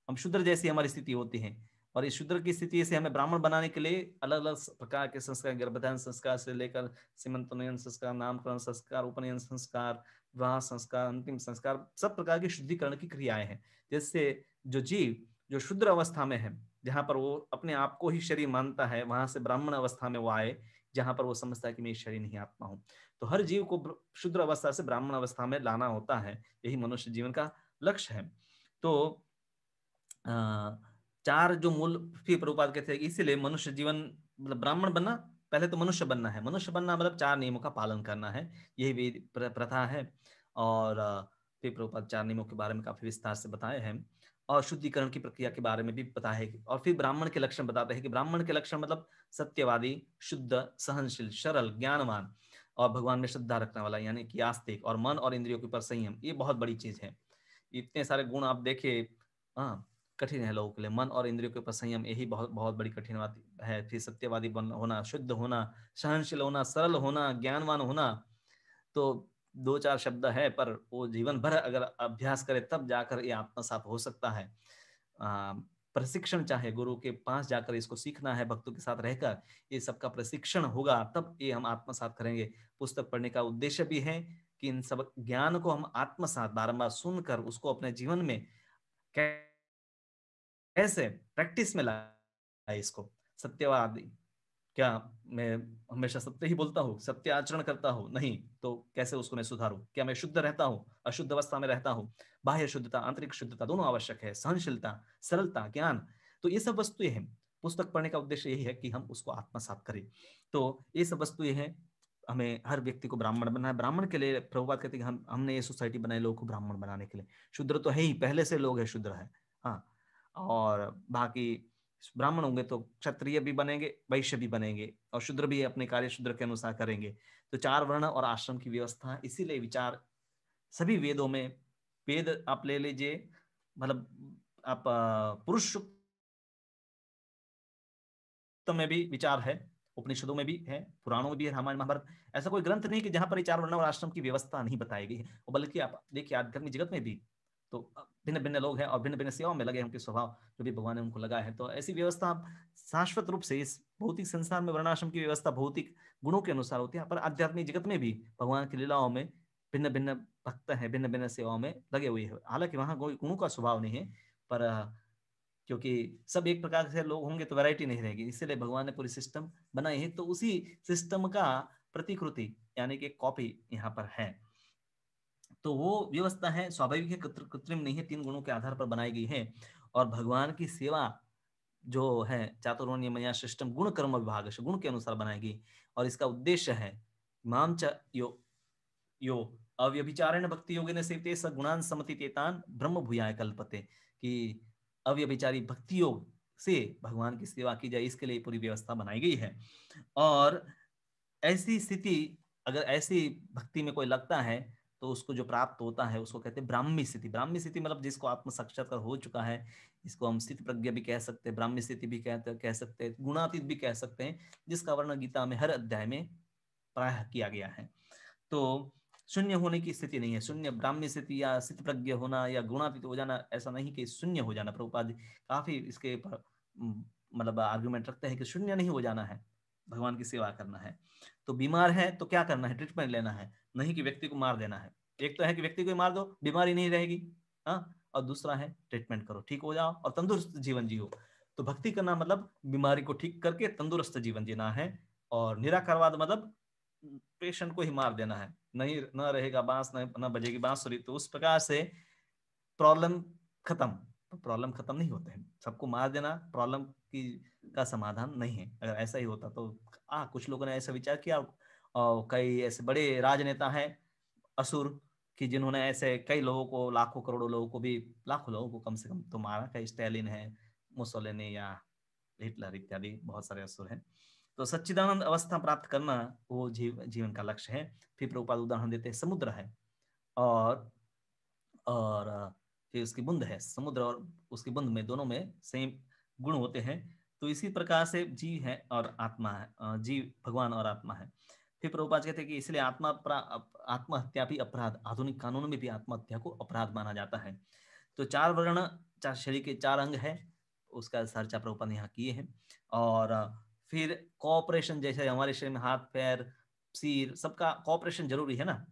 हम शुद्र जैसी हमारी स्थिति होती है और इस शुद्र की स्थिति से हमें ब्राह्मण बनाने के लिए अलग अलग प्रकार के संस्कार गर्भधारण संस्कार से लेकर सीमंतोनयन संस्कार नामकरण संस्कार उपनयन संस्कार विवाह संस्कार अंतिम संस्कार सब प्रकार के शुद्धिकरण की क्रियाएं हैं जिससे जो जीव जो शुद्र अवस्था में है जहां पर वो अपने आप को ही शरीर मानता है वहां से ब्राह्मण अवस्था में वो आए जहां पर वो समझता है कि मैं शरीर नहीं आत्मा हूँ तो हर जीव को शुद्र अवस्था से ब्राह्मण अवस्था में लाना होता है यही मनुष्य जीवन का लक्ष्य है तो चार जो मूल फिर प्रभुपाद कहते हैं इसीलिए मनुष्य जीवन मतलब ब्राह्मण बनना पहले तो मनुष्य बनना है मनुष्य बनना मतलब चार नियमों का पालन करना है यही भी प्रथा है और फिर प्रभुपाद चार नियमों के बारे में काफी विस्तार से बताए हैं और शुद्धिकरण की प्रक्रिया के बारे में भी पता है और फिर ब्राह्मण के लक्षण बताते हैं कि ब्राह्मण के लक्षण मतलब सत्यवादी शुद्ध सहनशील सरल ज्ञानवान और भगवान में श्रद्धा रखने वाला यानी कि आस्तिक और मन और इंद्रियों के ऊपर संयम ये बहुत बड़ी चीज है इतने सारे गुण आप देखिए हाँ कठिन है लोगों के लिए मन और इंद्रियों के ऊपर संयम यही बहुत बहुत बड़ी कठिन बात है फिर सत्यवादी होना शुद्ध होना सहनशील होना सरल होना ज्ञानवान होना तो दो चार शब्द है पर वो जीवन भर अगर अभ्यास करे तब जाकर ये आत्मसाप हो सकता है प्रशिक्षण चाहे गुरु के पास जाकर इसको सीखना है भक्तों के साथ रहकर ये सबका प्रशिक्षण होगा तब ये हम आत्मसात करेंगे पुस्तक पढ़ने का उद्देश्य भी है कि इन सब ज्ञान को हम आत्मसात बारम्बार सुनकर उसको अपने जीवन में कैसे प्रैक्टिस में लाए इसको सत्यवादी क्या मैं हमेशा सत्य ही बोलता हूँ सत्य आचरण करता हूँ नहीं तो कैसे उसको मैं सुधारू क्या मैं शुद्ध रहता हूँ अशुद्ध अवस्था में रहता हूँ बाह्य शुद्धता आंतरिक शुद्धता दोनों आवश्यक है सहनशीलता सरलता ज्ञान तो ये सब वस्तुएं हैं पुस्तक पढ़ने का उद्देश्य यही है कि हम उसको आत्मसात करें तो ये सब वस्तुएं हैं हमें हर व्यक्ति को ब्राह्मण बनना है ब्राह्मण के लिए प्रभुपात कहते हैं हम हमने ये सोसाइटी बनाई लोगों को ब्राह्मण बनाने के लिए शुद्र तो है ही पहले से लोग है शुद्र है हाँ और बाकी ब्राह्मण होंगे तो क्षत्रिय भी बनेंगे वैश्य भी बनेंगे और शूद्र भी अपने कार्य शूद्र के अनुसार करेंगे तो चार वर्ण और आश्रम की व्यवस्था इसीलिए विचार सभी वेदों में वेद आप ले लीजिए मतलब आप पुरुष तो में भी विचार है उपनिषदों में भी है पुराणों में भी है रामायण महाभारत ऐसा कोई ग्रंथ नहीं कि जहाँ पर चार वर्ण और आश्रम की व्यवस्था नहीं बताई गई है बल्कि आप देखिए आध्यात्मिक जगत में भी तो भिन्न भिन्न लोग हैं और भिन्न भिन्न सेवाओं में लगे हैं उनके स्वभाव जो भी भगवान ने उनको लगाए है तो ऐसी व्यवस्था शाश्वत रूप से इस भौतिक संसार में वर्णाश्रम की व्यवस्था भौतिक गुणों के अनुसार होती है पर आध्यात्मिक जगत में भी भगवान की लीलाओं में भिन्न भिन्न भक्त हैं भिन्न भिन्न सेवाओं में लगे हुए हैं हालांकि वहाँ गुणों का स्वभाव नहीं है पर क्योंकि सब एक प्रकार से लोग होंगे तो वैरायटी नहीं रहेगी इसलिए भगवान ने पूरी सिस्टम बनाई है तो उसी सिस्टम का प्रतिकृति यानी कि कॉपी यहाँ पर है तो वो व्यवस्था है स्वाभाविक है कृत्रिम नहीं है तीन गुणों के आधार पर बनाई गई है और भगवान की सेवा जो है चातुर्वण्य मया सिस्टम गुण कर्म विभाग गुण के अनुसार बनाई गई और इसका उद्देश्य है माम च यो यो अव्यभिचारण भक्ति योगे ने सेवते स गुणान समति तेतान ब्रह्म भूयाय कल्पते कि अव्यभिचारी भक्ति योग से भगवान की सेवा की जाए इसके लिए पूरी व्यवस्था बनाई गई है और ऐसी स्थिति अगर ऐसी भक्ति में कोई लगता है तो उसको जो प्राप्त होता है उसको कहते हैं ब्राह्मी स्थिति ब्राह्मी स्थिति मतलब जिसको आत्म साक्षात्कार हो चुका है इसको हम स्थित प्रज्ञा भी कह सकते हैं ब्राह्मी स्थिति भी कहते कह सकते हैं गुणातीत भी कह सकते हैं जिसका वर्णन गीता में हर अध्याय में प्राय किया गया है तो शून्य होने की स्थिति नहीं है शून्य ब्राह्मी स्थिति या स्थित प्रज्ञ होना या गुणातीत हो जाना ऐसा नहीं कि शून्य हो जाना प्रभुपाद काफी इसके मतलब आर्ग्यूमेंट रखते हैं कि शून्य नहीं हो जाना है भगवान की सेवा करना है तो बीमार है तो क्या करना है ट्रीटमेंट लेना है नहीं कि व्यक्ति को मार देना है एक तो है कि व्यक्ति को मार दो बीमारी नहीं रहेगी हाँ और दूसरा है ट्रीटमेंट करो ठीक हो जाओ और तंदुरुस्त जीवन जियो तो भक्ति करना मतलब बीमारी को ठीक करके तंदुरुस्त जीवन जीना है और निराकरवाद मतलब पेशेंट को ही मार देना है नहीं न रहेगा बांस न न बजेगी बांसुरी तो उस प्रकार से प्रॉब्लम खत्म प्रॉब्लम खत्म नहीं होते हैं सबको मार देना प्रॉब्लम की का समाधान नहीं है अगर ऐसा ही होता तो आ, कुछ लोगों ने ऐसा विचार किया और कई ऐसे बड़े राजनेता हैं असुर कि जिन्होंने ऐसे कई लोगों को लाखों करोड़ों लोगों को भी लाखों लोगों को कम से कम तो मारा कई स्टैलिन है मुसोलिनी या हिटलर इत्यादि बहुत सारे असुर हैं तो सच्चिदानंद अवस्था प्राप्त करना वो जीव जीवन का लक्ष्य है फिर प्रभुपाद उदाहरण देते हैं समुद्र है और और फिर उसकी बुंद है समुद्र और उसकी बुंद में दोनों में सेम गुण होते हैं तो इसी प्रकार से जीव है और आत्मा है जीव भगवान और आत्मा है फिर प्रभुपाद कहते हैं कि इसलिए आत्मा आत्महत्या भी अपराध आधुनिक कानून में भी आत्महत्या को अपराध माना जाता है तो चार वर्ण चार शरीर के चार अंग है उसका सर्चा प्रभुपाद यहाँ किए हैं और फिर कॉपरेशन जैसे हमारे शरीर में हाथ पैर सिर सबका कॉपरेशन जरूरी है ना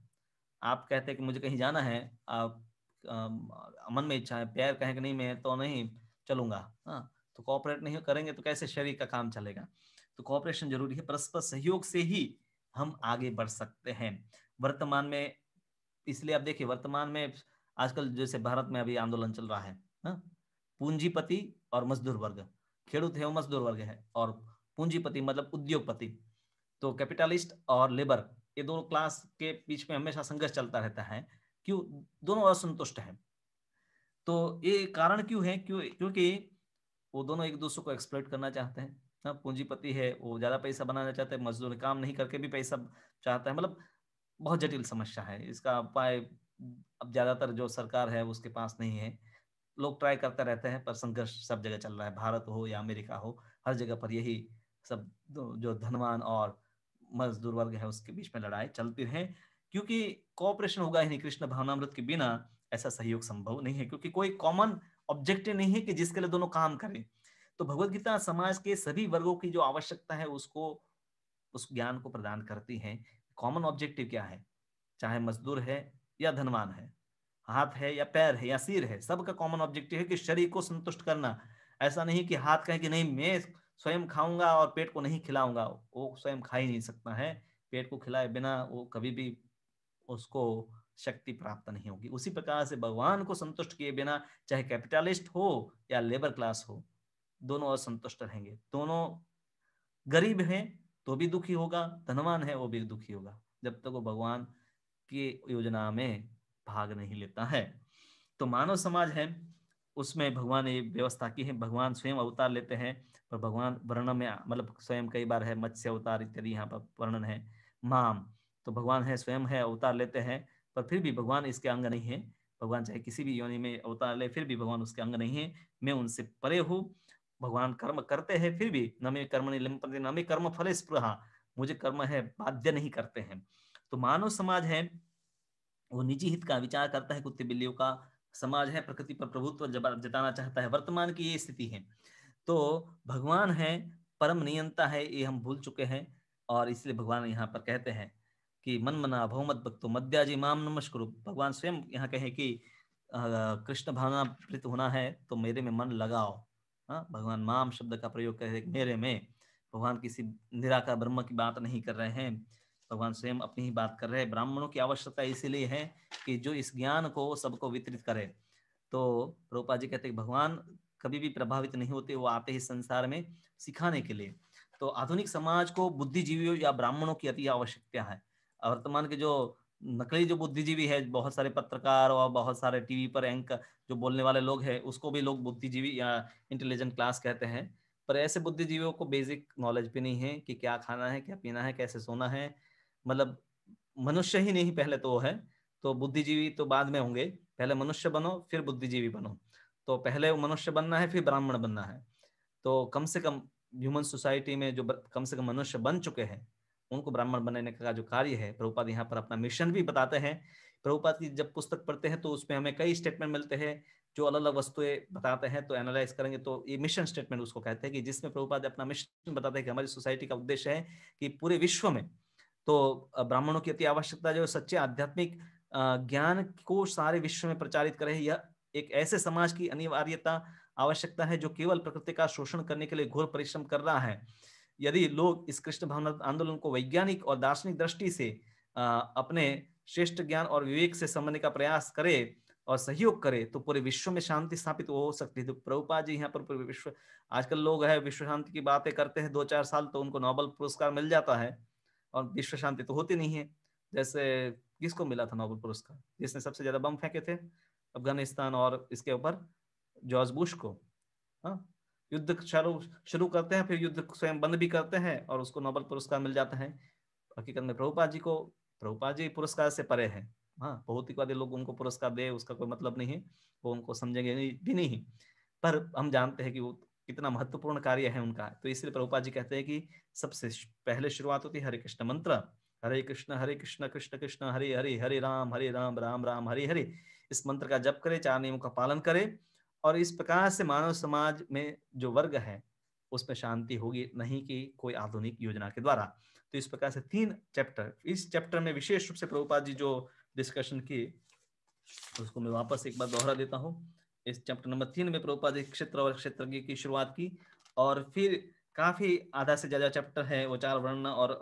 आप कहते हैं कि मुझे कहीं जाना है आप आ, मन में इच्छा है पैर कहें कि नहीं मैं तो नहीं चलूंगा हाँ तो कॉपरेट नहीं करेंगे तो कैसे शरीर का काम चलेगा तो कॉपरेशन जरूरी है परस्पर सहयोग से ही हम आगे बढ़ सकते हैं वर्तमान में इसलिए आप देखिए वर्तमान में आजकल जैसे भारत में अभी आंदोलन चल रहा है हाँ? पूंजीपति और मजदूर वर्ग खेडूत है वो मजदूर वर्ग है और पूंजीपति मतलब उद्योगपति तो कैपिटलिस्ट और लेबर ये दोनों क्लास के बीच में हमेशा संघर्ष चलता रहता है क्यों दोनों असंतुष्ट हैं तो ये कारण क्यों है क्यों क्योंकि वो दोनों एक दूसरे को एक्सप्लोइ करना चाहते हैं ना हाँ, पूंजीपति है वो ज्यादा पैसा बनाना चाहते हैं मजदूर काम नहीं करके भी पैसा चाहता है मतलब बहुत जटिल समस्या है इसका उपाय अब ज्यादातर जो सरकार है उसके पास नहीं है लोग ट्राई करते रहते हैं पर संघर्ष सब जगह चल रहा है भारत हो या अमेरिका हो हर जगह पर यही सब जो धनवान और मजदूर वर्ग है उसके बीच में लड़ाई चलती है क्योंकि कोऑपरेशन होगा ही नहीं कृष्ण भावनामृत के बिना ऐसा सहयोग संभव नहीं है क्योंकि कोई कॉमन ऑब्जेक्टिव नहीं है कि जिसके लिए दोनों काम करें तो भगवत गीता समाज के सभी वर्गों की जो आवश्यकता है उसको उस ज्ञान को प्रदान करती है कॉमन ऑब्जेक्टिव क्या है चाहे मजदूर है या धनवान है हाथ है या पैर है या सिर है सबका कॉमन ऑब्जेक्टिव है कि शरीर को संतुष्ट करना ऐसा नहीं कि हाथ कहे कि नहीं मैं स्वयं खाऊंगा और पेट को नहीं खिलाऊंगा वो स्वयं खा ही नहीं सकता है पेट को खिलाए बिना वो कभी भी उसको शक्ति प्राप्त नहीं होगी उसी प्रकार से भगवान को संतुष्ट किए बिना चाहे कैपिटलिस्ट हो या लेबर क्लास हो दोनों असंतुष्ट रहेंगे दोनों गरीब हैं तो भी दुखी होगा धनवान है वो भी दुखी होगा जब तक तो वो भगवान की योजना में भाग नहीं लेता है तो मानव समाज है उसमें भगवान ये व्यवस्था की है भगवान स्वयं अवतार लेते हैं पर भगवान वर्णन में मतलब स्वयं कई बार है मत्स्य अवतार इत्यादि यहाँ पर वर्णन है माम तो भगवान है स्वयं है अवतार लेते हैं पर फिर भी भगवान इसके अंग नहीं है भगवान चाहे किसी भी योनि में अवतार ले फिर भी भगवान उसके अंग नहीं है मैं उनसे परे हूँ भगवान कर्म करते हैं फिर भी न कर्म निलंबन न मे कर्म फल स्पृहा मुझे कर्म है बाध्य नहीं करते हैं तो मानव समाज है वो निजी हित का विचार करता है कुत्ते बिल्लियों का समाज है प्रकृति पर प्रभुत्व जताना चाहता है वर्तमान की ये स्थिति है तो भगवान है परम नियंता है ये हम भूल चुके हैं और इसलिए भगवान यहाँ पर कहते हैं कि मन मना भवमत भक्तो मध्याजी माम नमस्कुरु भगवान स्वयं यहाँ कहे कि कृष्ण भावना प्रीत होना है तो मेरे में मन लगाओ हाँ भगवान माम शब्द का प्रयोग करे मेरे में भगवान किसी निराकार ब्रह्म की बात नहीं कर रहे हैं भगवान स्वयं अपनी ही बात कर रहे हैं ब्राह्मणों की आवश्यकता इसीलिए है कि जो इस ज्ञान को सबको वितरित करे तो रूपा जी कहते भगवान कभी भी प्रभावित नहीं होते वो आते ही संसार में सिखाने के लिए तो आधुनिक समाज को बुद्धिजीवियों या ब्राह्मणों की अति आवश्यकता है वर्तमान के जो नकली जो बुद्धिजीवी है बहुत सारे पत्रकार और बहुत सारे टीवी पर एंक जो बोलने वाले लोग हैं उसको भी लोग बुद्धिजीवी या इंटेलिजेंट क्लास कहते हैं पर ऐसे बुद्धिजीवियों को बेसिक नॉलेज भी नहीं है कि क्या खाना है क्या पीना है कैसे सोना है मतलब मनुष्य ही नहीं पहले तो वो है तो बुद्धिजीवी तो बाद में होंगे पहले मनुष्य बनो फिर बुद्धिजीवी बनो तो पहले मनुष्य बनना है फिर ब्राह्मण बनना है तो कम से कम ह्यूमन सोसाइटी में जो कम से कम मनुष्य बन चुके हैं उनको ब्राह्मण बनाने का जो कार्य है प्रभुपाद यहाँ पर अपना मिशन भी बताते हैं प्रभुपाद की जब पुस्तक पढ़ते हैं तो उसमें हमें कई स्टेटमेंट मिलते हैं जो अलग अलग वस्तुएं बताते हैं तो एनालाइज करेंगे तो ये मिशन स्टेटमेंट उसको कहते हैं कि जिसमें प्रभुपाद अपना मिशन बताते हैं कि हमारी सोसाइटी का उद्देश्य है कि पूरे विश्व में तो ब्राह्मणों की अति आवश्यकता जो सच्चे आध्यात्मिक ज्ञान को सारे विश्व में प्रचारित करे यह एक ऐसे समाज की अनिवार्यता आवश्यकता है जो केवल प्रकृति का शोषण करने के लिए घोर परिश्रम कर रहा है यदि लोग इस कृष्ण भावना आंदोलन को वैज्ञानिक और दार्शनिक दृष्टि से अपने श्रेष्ठ ज्ञान और विवेक से समझने का प्रयास करे और सहयोग करे तो पूरे विश्व में शांति स्थापित हो सकती है तो प्रभुपा जी यहाँ पर पूरे विश्व आजकल लोग है विश्व शांति की बातें करते हैं दो चार साल तो उनको नोबल पुरस्कार मिल जाता है और विश्व शांति तो होती नहीं है जैसे किसको मिला था नोबल पुरस्कार जिसने सबसे ज्यादा बम फेंके थे अफगानिस्तान और इसके ऊपर जॉर्ज बुश को हाँ युद्ध शुरू शुरू करते हैं फिर युद्ध स्वयं बंद भी करते हैं और उसको नोबल पुरस्कार मिल जाता है हकीकत में प्रभुपा जी को प्रभुपा जी पुरस्कार से परे हैं हाँ भौतिकवादी लोग उनको पुरस्कार दे उसका कोई मतलब नहीं है वो उनको समझेंगे भी नहीं पर हम जानते हैं कि वो कितना महत्वपूर्ण कार्य है उनका तो इसलिए प्रभुपा जी कहते हैं कि सबसे पहले शुरुआत होती है हरे कृष्ण मंत्र हरे कृष्ण हरे कृष्ण कृष्ण कृष्ण हरे हरे हरे राम हरे राम राम राम हरे हरे इस मंत्र का जप करे चार नियमों का पालन करे और इस प्रकार से मानव समाज में जो वर्ग है उसमें शांति होगी नहीं कि कोई आधुनिक योजना के द्वारा तो इस प्रकार से तीन चैप्टर इस चैप्टर में विशेष रूप से प्रभुपाद जी जो डिस्कशन किए उसको मैं वापस एक बार दोहरा देता हूँ इस चैप्टर नंबर तीन में प्रभुपाद जी क्षेत्र और क्षेत्र की शुरुआत की और फिर काफी आधा से ज्यादा चैप्टर है वो चार वर्ण और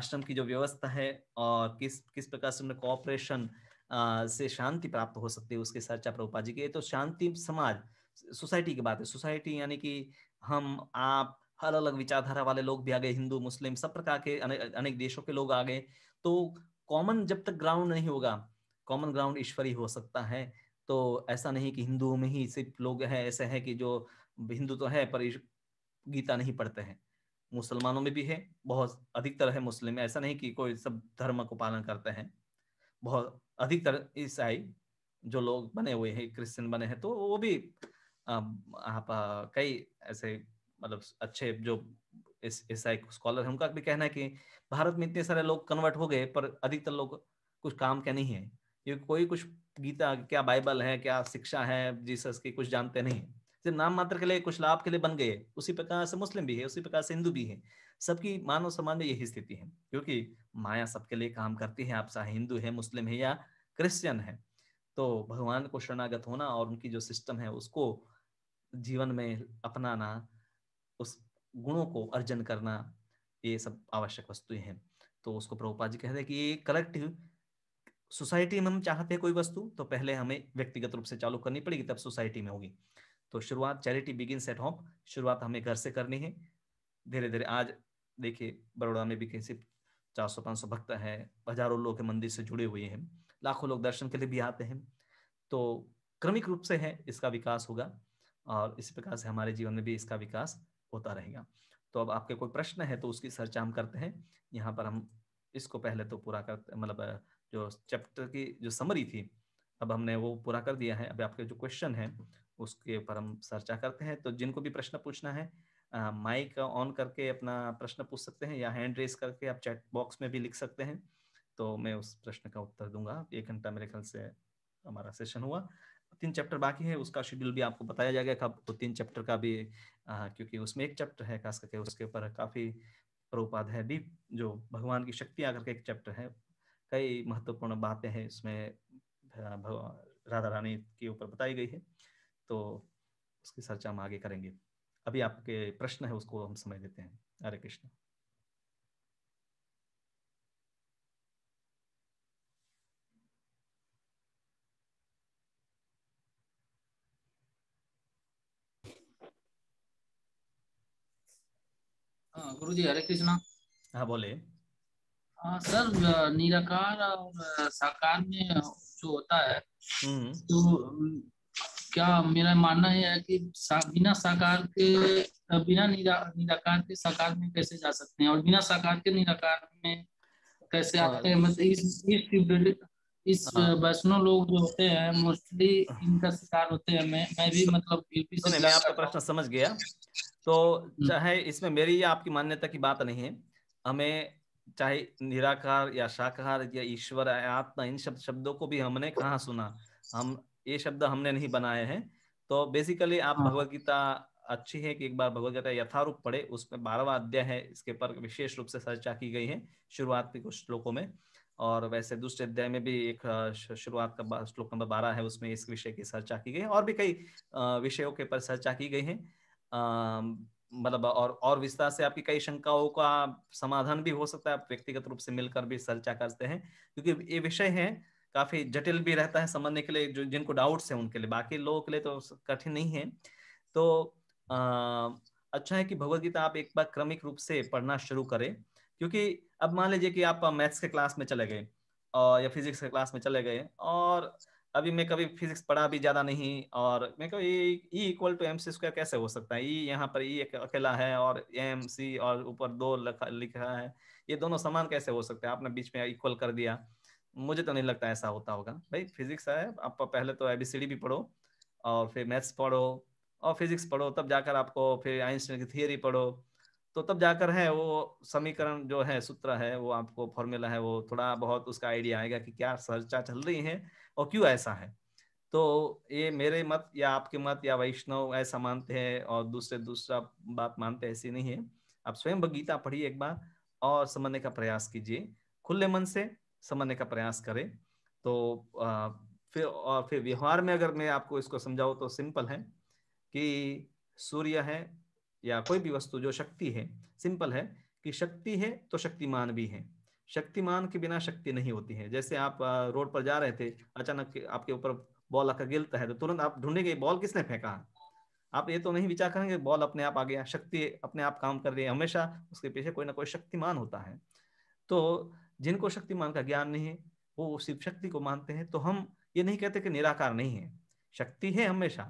आश्रम की जो व्यवस्था है और किस किस प्रकार से उन्होंने कॉपरेशन से शांति प्राप्त हो सकती है उसके चर्चा प्रभुपा जी की तो शांति समाज सोसाइटी की बात है सोसाइटी यानी कि हम आप अलग अलग विचारधारा वाले लोग भी आ गए हिंदू मुस्लिम सब प्रकार के अने, अनेक देशों के लोग आ गए तो कॉमन जब तक ग्राउंड नहीं होगा कॉमन ग्राउंड ईश्वरी हो सकता है तो ऐसा नहीं कि हिंदुओं में ही सिर्फ लोग हैं ऐसे हैं कि जो हिंदू तो है पर गीता नहीं पढ़ते हैं मुसलमानों में भी है बहुत अधिकतर है मुस्लिम ऐसा नहीं कि कोई सब धर्म को पालन करते हैं बहुत अधिकतर ईसाई जो लोग बने हुए हैं क्रिश्चियन बने हैं तो वो भी आप कई ऐसे मतलब अच्छे जो इस ईसाई स्कॉलर है उनका भी कहना है कि भारत में इतने सारे लोग कन्वर्ट हो गए पर अधिकतर लोग कुछ काम के नहीं है ये कोई कुछ गीता क्या बाइबल है क्या शिक्षा है जीसस की कुछ जानते नहीं सिर्फ नाम मात्र के लिए कुछ लाभ के लिए बन गए उसी प्रकार से मुस्लिम भी है उसी प्रकार से हिंदू भी है सबकी मानव समाज में यही स्थिति है क्योंकि माया सबके लिए काम करती है आप चाहे हिंदू है मुस्लिम है या क्रिश्चियन है तो भगवान को शरणागत होना और उनकी जो सिस्टम है उसको जीवन में अपनाना उस गुणों को अर्जन करना ये सब आवश्यक वस्तुएं हैं तो उसको प्रभुपा जी कहते हैं कि ये कलेक्टिव सोसाइटी में हम चाहते हैं कोई वस्तु तो पहले हमें व्यक्तिगत रूप से चालू करनी पड़ेगी तब सोसाइटी में होगी तो शुरुआत चैरिटी बिगिन एट होम शुरुआत हमें घर से करनी है धीरे धीरे आज देखिए बड़ौदा में भी कैसे चार सौ पाँच सौ भक्त हैं हजारों लोग के मंदिर से जुड़े हुए हैं लाखों लोग दर्शन के लिए भी आते हैं तो क्रमिक रूप से है इसका विकास होगा और इसी प्रकार से हमारे जीवन में भी इसका विकास होता रहेगा तो अब आपके कोई प्रश्न है तो उसकी चर्चा हम करते हैं यहाँ पर हम इसको पहले तो पूरा करते मतलब जो चैप्टर की जो समरी थी अब हमने वो पूरा कर दिया है अब आपके जो क्वेश्चन है उसके ऊपर हम चर्चा करते हैं तो जिनको भी प्रश्न पूछना है माइक ऑन करके अपना प्रश्न पूछ सकते हैं या हैंड रेस करके आप चैट बॉक्स में भी लिख सकते हैं तो मैं उस प्रश्न का उत्तर दूंगा एक घंटा मेरे ख्याल से हमारा सेशन हुआ तीन चैप्टर बाकी है उसका शेड्यूल भी आपको बताया जाएगा कब तो तीन चैप्टर का भी आ, क्योंकि उसमें एक चैप्टर है खास करके उसके ऊपर काफी प्रोपाद है भी जो भगवान की शक्ति आकर के एक चैप्टर है कई महत्वपूर्ण बातें हैं इसमें राधा रानी के ऊपर बताई गई है तो उसकी चर्चा हम आगे करेंगे अभी आपके प्रश्न है उसको हम समझ लेते हैं हरे कृष्ण हाँ, गुरु जी हरे कृष्णा हाँ बोले आ, सर निराकार और साकार में जो होता है हम्म। तो क्या मेरा मानना है कि सा, बिना साकार के बिना निरा, निराकार के साकार में कैसे जा सकते हैं और बिना साकार के निराकार में कैसे हाँ। आते हैं मतलब इस इस इस हाँ। वैष्णव लोग जो होते हैं मोस्टली इनका शिकार होते हैं मैं मैं भी मतलब यूपी से मैं आपका प्रश्न समझ गया तो हम्म। चाहे इसमें मेरी या आपकी मान्यता की बात नहीं है हमें चाहे निराकार या शाकाहार या ईश्वर या आत्मा इन शब्द शब्दों को भी हमने कहा सुना हम ये शब्द हमने नहीं बनाए हैं तो बेसिकली आप हाँ। भगवदगीता अच्छी है कि एक बार भगवदगीता यथारूप पढ़े उसमें बारहवा अध्याय है इसके पर विशेष रूप से चर्चा की गई है शुरुआत के कुछ श्लोकों में और वैसे दूसरे अध्याय में भी एक शुरुआत का श्लोक नंबर बारह है उसमें इस विषय की चर्चा की गई है और भी कई विषयों के पर चर्चा की गई है मतलब और और विस्तार से आपकी कई शंकाओं का समाधान भी हो सकता है आप व्यक्तिगत रूप से मिलकर भी चर्चा करते हैं क्योंकि ये विषय है काफी जटिल भी रहता है समझने के लिए जो जिनको डाउट्स है उनके लिए बाकी लोगों के लिए तो कठिन नहीं है तो आ, अच्छा है कि भगवदगीता आप एक बार क्रमिक रूप से पढ़ना शुरू करें क्योंकि अब मान लीजिए कि आप मैथ्स के क्लास में चले गए और या फिजिक्स के क्लास में चले गए और अभी मैं कभी फिजिक्स पढ़ा भी ज्यादा नहीं और मैं कभी E equal to M C square कैसे हो सकता है ई यहाँ पर ई अकेला है और एम सी और ऊपर दो लिखा है ये दोनों समान कैसे हो सकते हैं आपने बीच में इक्वल कर दिया मुझे तो नहीं लगता ऐसा होता होगा भाई फिजिक्स है आप पहले तो एबीसीडी भी पढ़ो और फिर मैथ्स पढ़ो और फिजिक्स पढ़ो तब जाकर आपको फिर आइंस्टाइन की थियोरी पढ़ो तो तब जाकर है वो समीकरण जो है सूत्र है वो आपको फॉर्मूला है वो थोड़ा बहुत उसका आइडिया आएगा कि क्या चर्चा चल रही है और क्यों ऐसा है तो ये मेरे मत या आपके मत या वैष्णव ऐसा मानते हैं और दूसरे दूसरा बात मानते ऐसी नहीं है आप स्वयं गीता पढ़िए एक बार और समझने का प्रयास कीजिए खुले मन से समझने का प्रयास करें तो फिर और फिर व्यवहार में अगर मैं आपको इसको समझाऊ तो सिंपल है कि सूर्य है या कोई भी वस्तु जो शक्ति है सिंपल है कि शक्ति है तो शक्तिमान भी है शक्तिमान के बिना शक्ति नहीं होती है जैसे आप रोड पर जा रहे थे अचानक आपके ऊपर बॉल आकर गिरता है तो तुरंत आप ढूंढेंगे बॉल किसने फेंका आप ये तो नहीं विचार करेंगे बॉल अपने आप आ गया शक्ति अपने आप काम कर रही है हमेशा उसके पीछे कोई ना कोई शक्तिमान होता है तो जिनको शक्तिमान का ज्ञान नहीं है वो शिव शक्ति को मानते हैं तो हम ये नहीं कहते कि निराकार नहीं है शक्ति है हमेशा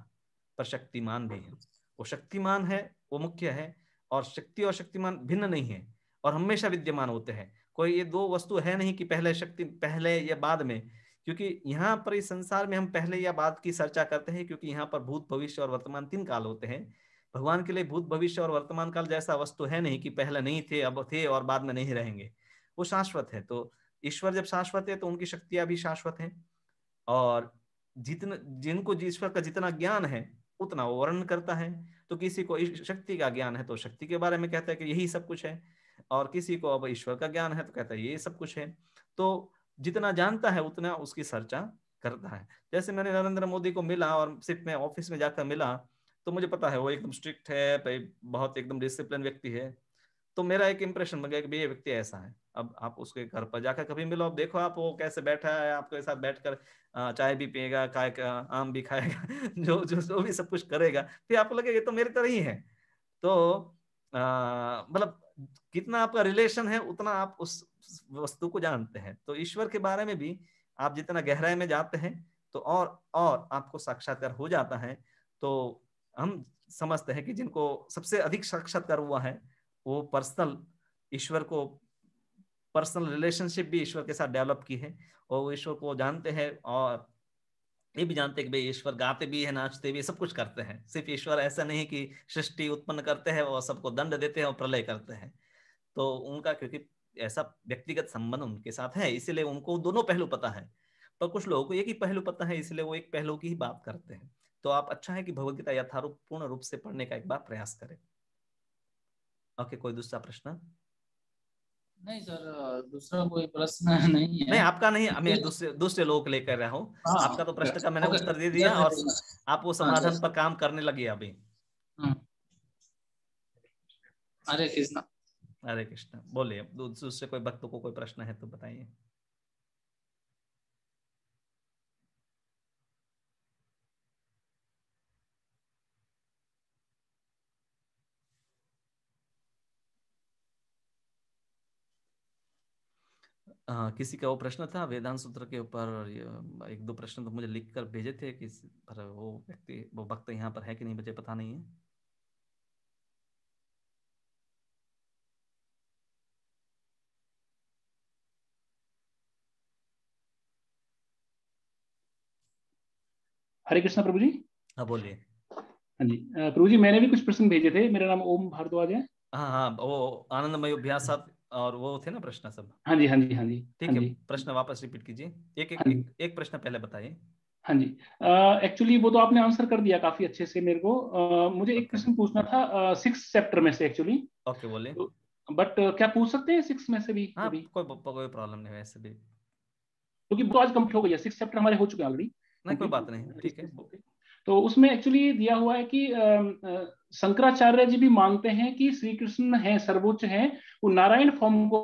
पर शक्तिमान भी है वो शक्तिमान है वो मुख्य है और शक्ति और शक्तिमान भिन्न नहीं है और हमेशा विद्यमान होते हैं कोई ये दो वस्तु है नहीं कि पहले शक्ति पहले या बाद में क्योंकि यहाँ पर इस संसार में हम पहले या बाद की चर्चा करते हैं क्योंकि यहाँ पर भूत भविष्य और वर्तमान तीन काल होते हैं भगवान के लिए भूत भविष्य और वर्तमान काल जैसा वस्तु है नहीं कि पहले नहीं थे अब थे और बाद में नहीं रहेंगे वो शाश्वत है तो ईश्वर जब शाश्वत है तो उनकी शक्तियां भी शाश्वत हैं और जितना जिनको ईश्वर का जितना ज्ञान है उतना वो वर्णन करता है तो किसी को शक्ति का ज्ञान है तो शक्ति के बारे में कहता है कि यही सब कुछ है और किसी को अब ईश्वर का ज्ञान है तो कहता है ये सब कुछ है तो जितना जानता है उतना उसकी चर्चा करता है जैसे मैंने नरेंद्र मोदी को मिला और सिर्फ मैं ऑफिस में जाकर मिला तो मुझे पता है वो एकदम स्ट्रिक्ट है बहुत एकदम डिसिप्लिन व्यक्ति है तो मेरा एक इंप्रेशन बन गया कि ये व्यक्ति ऐसा है अब आप उसके घर पर जाकर कभी मिलो अब देखो आप वो कैसे बैठा है आपके साथ बैठकर चाय भी पिएगा खाएगा आम भी खाएगा जो जो जो भी सब कुछ करेगा फिर आपको लगेगा ये तो मेरी तरह ही है तो मतलब कितना आपका रिलेशन है उतना आप उस वस्तु को जानते हैं तो ईश्वर के बारे में भी आप जितना गहराई में जाते हैं तो और और आपको साक्षात्कार हो जाता है तो हम समझते हैं कि जिनको सबसे अधिक साक्षात्कार हुआ है वो पर्सनल ईश्वर को पर्सनल रिलेशनशिप भी ईश्वर के साथ डेवलप की है और वो ईश्वर को जानते हैं और ये भी जानते हैं कि भाई ईश्वर गाते भी है नाचते भी है सब कुछ करते हैं सिर्फ ईश्वर ऐसा नहीं कि सृष्टि उत्पन्न करते हैं और सबको दंड देते हैं और प्रलय करते हैं तो उनका क्योंकि ऐसा व्यक्तिगत संबंध उनके साथ है इसीलिए उनको दोनों पहलू पता है पर कुछ लोगों को एक ही पहलू पता है इसलिए वो एक पहलू की ही बात करते हैं तो आप अच्छा है कि भगवदगीता यथारूप पूर्ण रूप से पढ़ने का एक बार प्रयास करें ओके कोई दूसरा प्रश्न नहीं सर दूसरा कोई प्रश्न नहीं है नहीं आपका नहीं मैं दूसरे दूसरे लोग लेकर रहा हूँ हाँ, हाँ। आपका तो प्रश्न का मैंने उत्तर दे दिया और आप वो हाँ, समाधान पर काम करने लगे अभी हरे कृष्णा हरे कृष्णा बोलिए दूसरे कोई भक्तों को कोई प्रश्न है तो बताइए आ, किसी का वो प्रश्न था वेदांत सूत्र के ऊपर एक दो प्रश्न तो मुझे लिख कर भेजे थे कि पर वो व्यक्ति वो वक्त यहाँ पर है कि नहीं मुझे पता नहीं है हरे कृष्णा प्रभु जी हाँ बोलिए हाँ जी प्रभु जी मैंने भी कुछ प्रश्न भेजे थे मेरा नाम ओम भारद्वाज है हाँ हाँ वो आनंदमय अभ्यास आप और वो थे ना प्रश्न सब हाँ जी हाँ जी हाँ जी ठीक हाँ है प्रश्न वापस रिपीट कीजिए एक एक हाँ एक, एक प्रश्न पहले बताइए हाँ जी एक्चुअली uh, वो तो आपने आंसर कर दिया काफी अच्छे से मेरे को uh, मुझे एक प्रश्न पूछना था सिक्स uh, चैप्टर में से एक्चुअली ओके okay, बोले बट uh, क्या पूछ सकते हैं सिक्स में से भी हाँ, कोई कोई प्रॉब्लम नहीं वैसे भी क्योंकि तो वो आज कंप्लीट हो गया सिक्स चैप्टर हमारे हो चुके हैं ऑलरेडी नहीं कोई बात नहीं ठीक है ओके तो उसमें एक्चुअली दिया हुआ है कि शंकराचार्य जी भी मानते हैं कि श्री कृष्ण है सर्वोच्च है वो नारायण फॉर्म को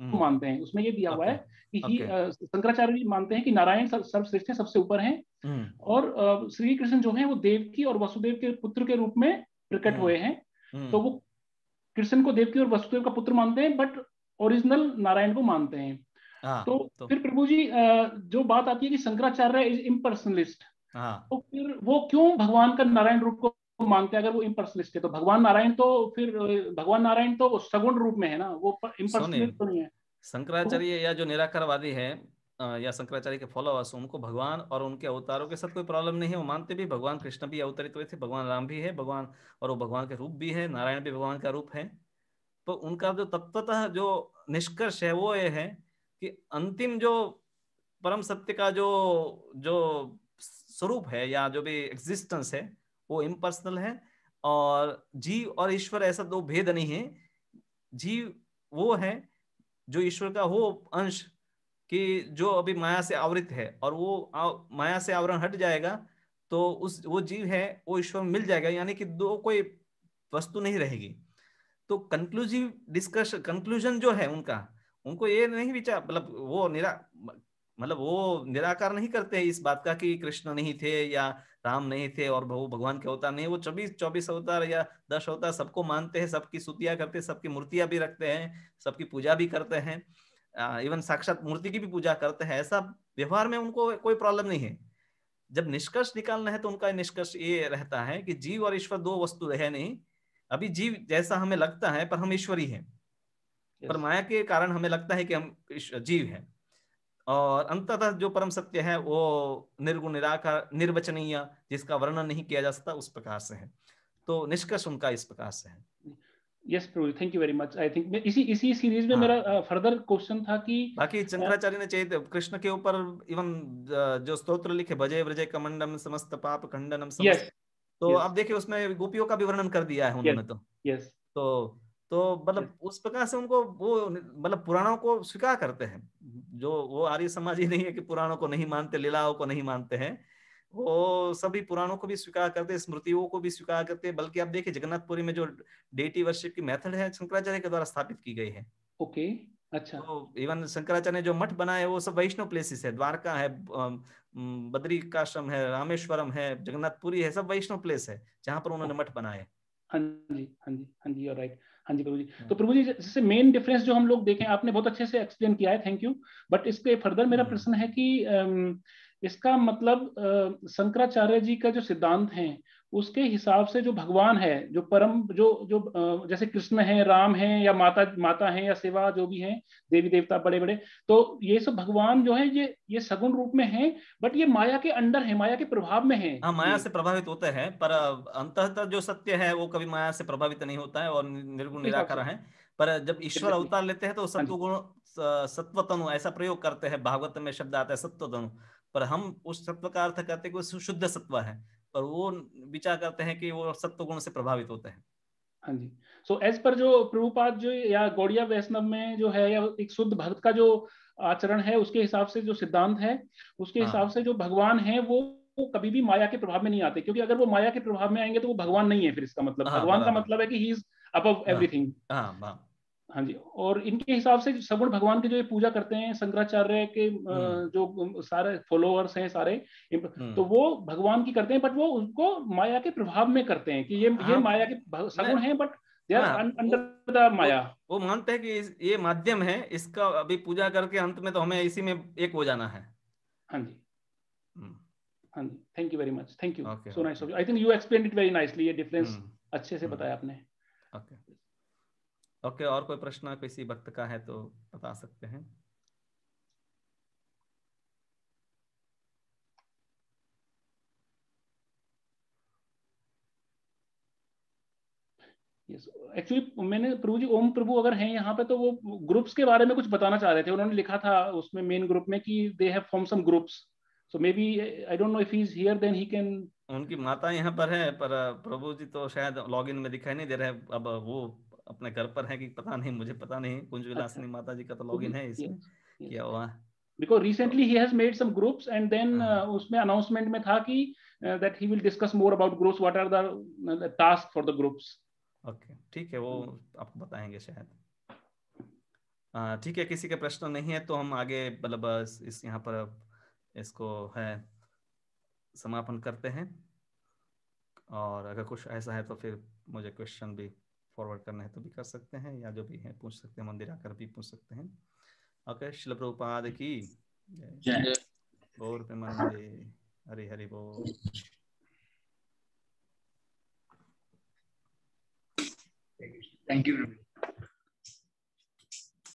हम्म। मानते हैं उसमें ये दिया हुआ है कि शंकराचार्य जी मानते हैं कि नारायण सर्वश्रेष्ठ है सबसे ऊपर है हम्म। और श्री कृष्ण जो है वो देवकी और वसुदेव के पुत्र के रूप में प्रकट हम्म। हुए हैं तो वो कृष्ण को देवकी और वसुदेव का पुत्र मानते हैं बट ओरिजिनल नारायण को मानते हैं हाँ, तो, तो फिर प्रभु जी जो बात आती है कि शंकराचार्य इज इम्पर्सनलिस्ट हाँ। तो फिर वो क्यों भगवान का नारायण रूप को मानते अगर वो इम्पर्सनलिस्ट है तो भगवान नारायण तो फिर भगवान नारायण तो सगुण रूप में है ना वो इम्पर्सनलिस्ट तो नहीं है शंकराचार्य तो, या जो निराकरवादी है या शंकराचार्य के फॉलोअर्स उनको भगवान और उनके अवतारों के साथ कोई प्रॉब्लम नहीं है वो मानते भी भगवान कृष्ण भी अवतरित हुए थे भगवान राम भी है भगवान और वो भगवान के रूप भी है नारायण भी भगवान का रूप है तो उनका जो तत्वतः जो निष्कर्ष है वो ये है कि अंतिम जो परम सत्य का जो जो स्वरूप है या जो भी एग्जिस्टेंस है वो इम्पर्सनल है और जीव और ईश्वर ऐसा दो भेद नहीं है जीव वो है जो ईश्वर का वो अंश कि जो अभी माया से आवृत है और वो आ, माया से आवरण हट जाएगा तो उस वो जीव है वो ईश्वर मिल जाएगा यानी कि दो कोई वस्तु नहीं रहेगी तो कंक्लूजिव डिस्कशन कंक्लूजन जो है उनका उनको ये नहीं विचार मतलब वो निरा मतलब वो निराकार नहीं करते इस बात का कि कृष्ण नहीं थे या राम नहीं थे और वो भगवान के अवतार नहीं वो चौबीस चौबीस अवतार या दस अवतार सबको मानते हैं सबकी सुतिया करते हैं सबकी मूर्तियां भी रखते हैं सबकी पूजा भी करते हैं इवन साक्षात मूर्ति की भी पूजा करते हैं ऐसा व्यवहार में उनको कोई प्रॉब्लम नहीं है जब निष्कर्ष निकालना है तो उनका निष्कर्ष ये रहता है कि जीव और ईश्वर दो वस्तु है नहीं अभी जीव जैसा हमें लगता है पर हम ईश्वरी है पर माया के कारण हमें लगता है कि हम जीव है और अंततः जो परम सत्य है वो निर्गुण निराकार निर्वचनीय जिसका वर्णन नहीं किया जा सकता उस प्रकार से है तो निष्कर्ष उनका इस प्रकार से है यस प्रभु thank you very much I think इसी इसी सीरीज में हाँ। मेरा फर्दर क्वेश्चन था कि बाकी शंकराचार्य ने चाहिए कृष्ण के ऊपर इवन जो स्तोत्र लिखे भजे व्रजे कमंडम समस्त पाप खंडनम समस्त तो आप देखिए उसमें गोपियों का भी वर्णन कर दिया है उन्होंने तो यस तो तो मतलब अच्छा। उस प्रकार से उनको वो मतलब पुराणों को स्वीकार करते हैं जो वो आर्य समाज ही नहीं है कि पुराणों को नहीं मानते लीलाओं को नहीं मानते हैं वो सभी पुराणों को भी स्वीकार करते स्मृतियों को भी स्वीकार करते हैं बल्कि आप देखिए जगन्नाथपुरी में जो डेटी वर्षिप की मेथड है शंकराचार्य के द्वारा स्थापित की गई है ओके अच्छा तो इवन शंकराचार्य ने जो मठ बनाए वो सब वैष्णव प्लेसेस है द्वारका है बद्री काश्रम है रामेश्वरम है जगन्नाथपुरी है सब वैष्णव प्लेस है जहाँ पर उन्होंने मठ बनाए हाँ जी हाँ जी हाँ जी राइट right. हाँ जी प्रभु जी हाँ। तो प्रभु जी जैसे मेन डिफरेंस जो हम लोग देखें आपने बहुत अच्छे से एक्सप्लेन किया है थैंक यू बट इसके फर्दर मेरा हाँ। प्रश्न है कि इसका मतलब शंकराचार्य जी का जो सिद्धांत है उसके हिसाब से जो भगवान है जो परम जो जो जैसे कृष्ण है राम है या माता माता है या सेवा जो भी है देवी देवता बड़े बड़े तो ये सब भगवान जो है ये ये सगुण रूप में है बट ये माया के अंडर है माया के प्रभाव में है हाँ माया से प्रभावित होते हैं पर अंततः जो सत्य है वो कभी माया से प्रभावित नहीं होता है और निर्गुण निराकार है पर जब ईश्वर अवतार लेते हैं तो हाँ सत्व गुण सत्व तनु ऐसा प्रयोग करते हैं भागवत में शब्द आता है सत्व तनु पर हम उस सत्व का अर्थ करते हैं कि शुद्ध सत्व है पर वो विचार करते हैं कि वो सत्व गुण से प्रभावित होते हैं हाँ जी सो एज पर जो प्रभुपाद जो या गौड़िया वैष्णव में जो है या एक शुद्ध भक्त का जो आचरण है उसके हिसाब से जो सिद्धांत है उसके हाँ. हिसाब से जो भगवान है वो वो कभी भी माया के प्रभाव में नहीं आते क्योंकि अगर वो माया के प्रभाव में आएंगे तो वो भगवान नहीं है फिर इसका मतलब हाँ, भगवान हाँ, का हाँ। मतलब है कि ही इज अबव एवरीथिंग हाँ जी और इनके हिसाब से सगुण भगवान की जो ये पूजा करते हैं शंकराचार्य के हम्म। जो सारे फॉलोअर्स हैं सारे हम्म। तो वो भगवान की करते हैं बट वो उनको माया के प्रभाव में करते हैं कि ये हाँ, ये हाँ। माया के सगुण हैं but they are under the maya वो मानते हैं कि ये माध्यम है इसका अभी पूजा करके अंत में तो हमें इसी में एक हो जाना है हाँ जी हम्म। हाँ जी thank you very much thank you so nice I think you explain it very nicely ये डिफरेंस अच्छे से बताया आपने ओके ओके और कोई प्रश्न किसी भक्त का है तो बता सकते हैं एक्चुअली yes. मैंने प्रभु जी ओम प्रभु अगर हैं यहाँ पे तो वो ग्रुप्स के बारे में कुछ बताना चाह रहे थे उन्होंने लिखा था उसमें मेन ग्रुप में कि they have form some groups so maybe I don't know if he is here then he can उनकी माता यहाँ पर है पर प्रभु जी तो शायद लॉगिन में दिखाई नहीं दे रहे अब वो अपने घर पर है कि पता नहीं मुझे पता नहीं कुंज विलासनी अच्छा। माता जी का तो लॉगिन है इसमें क्या हुआ because recently he has made some groups and then उसमें अनाउंसमेंट में था कि that he will discuss more about groups what are the task for the groups okay ठीक है वो hmm। आपको बताएंगे शायद ठीक है किसी के प्रश्न नहीं है तो हम आगे मतलब इस यहाँ पर इसको है समापन करते हैं और अगर कुछ ऐसा है तो फिर मुझे क्वेश्चन भी फॉरवर्ड करना है तो भी कर सकते हैं या जो भी है पूछ सकते हैं मंदिर आकर भी पूछ सकते हैं ओके शिल प्रभुपाद की गौर मंदिर हरि हरि बोल Thank you.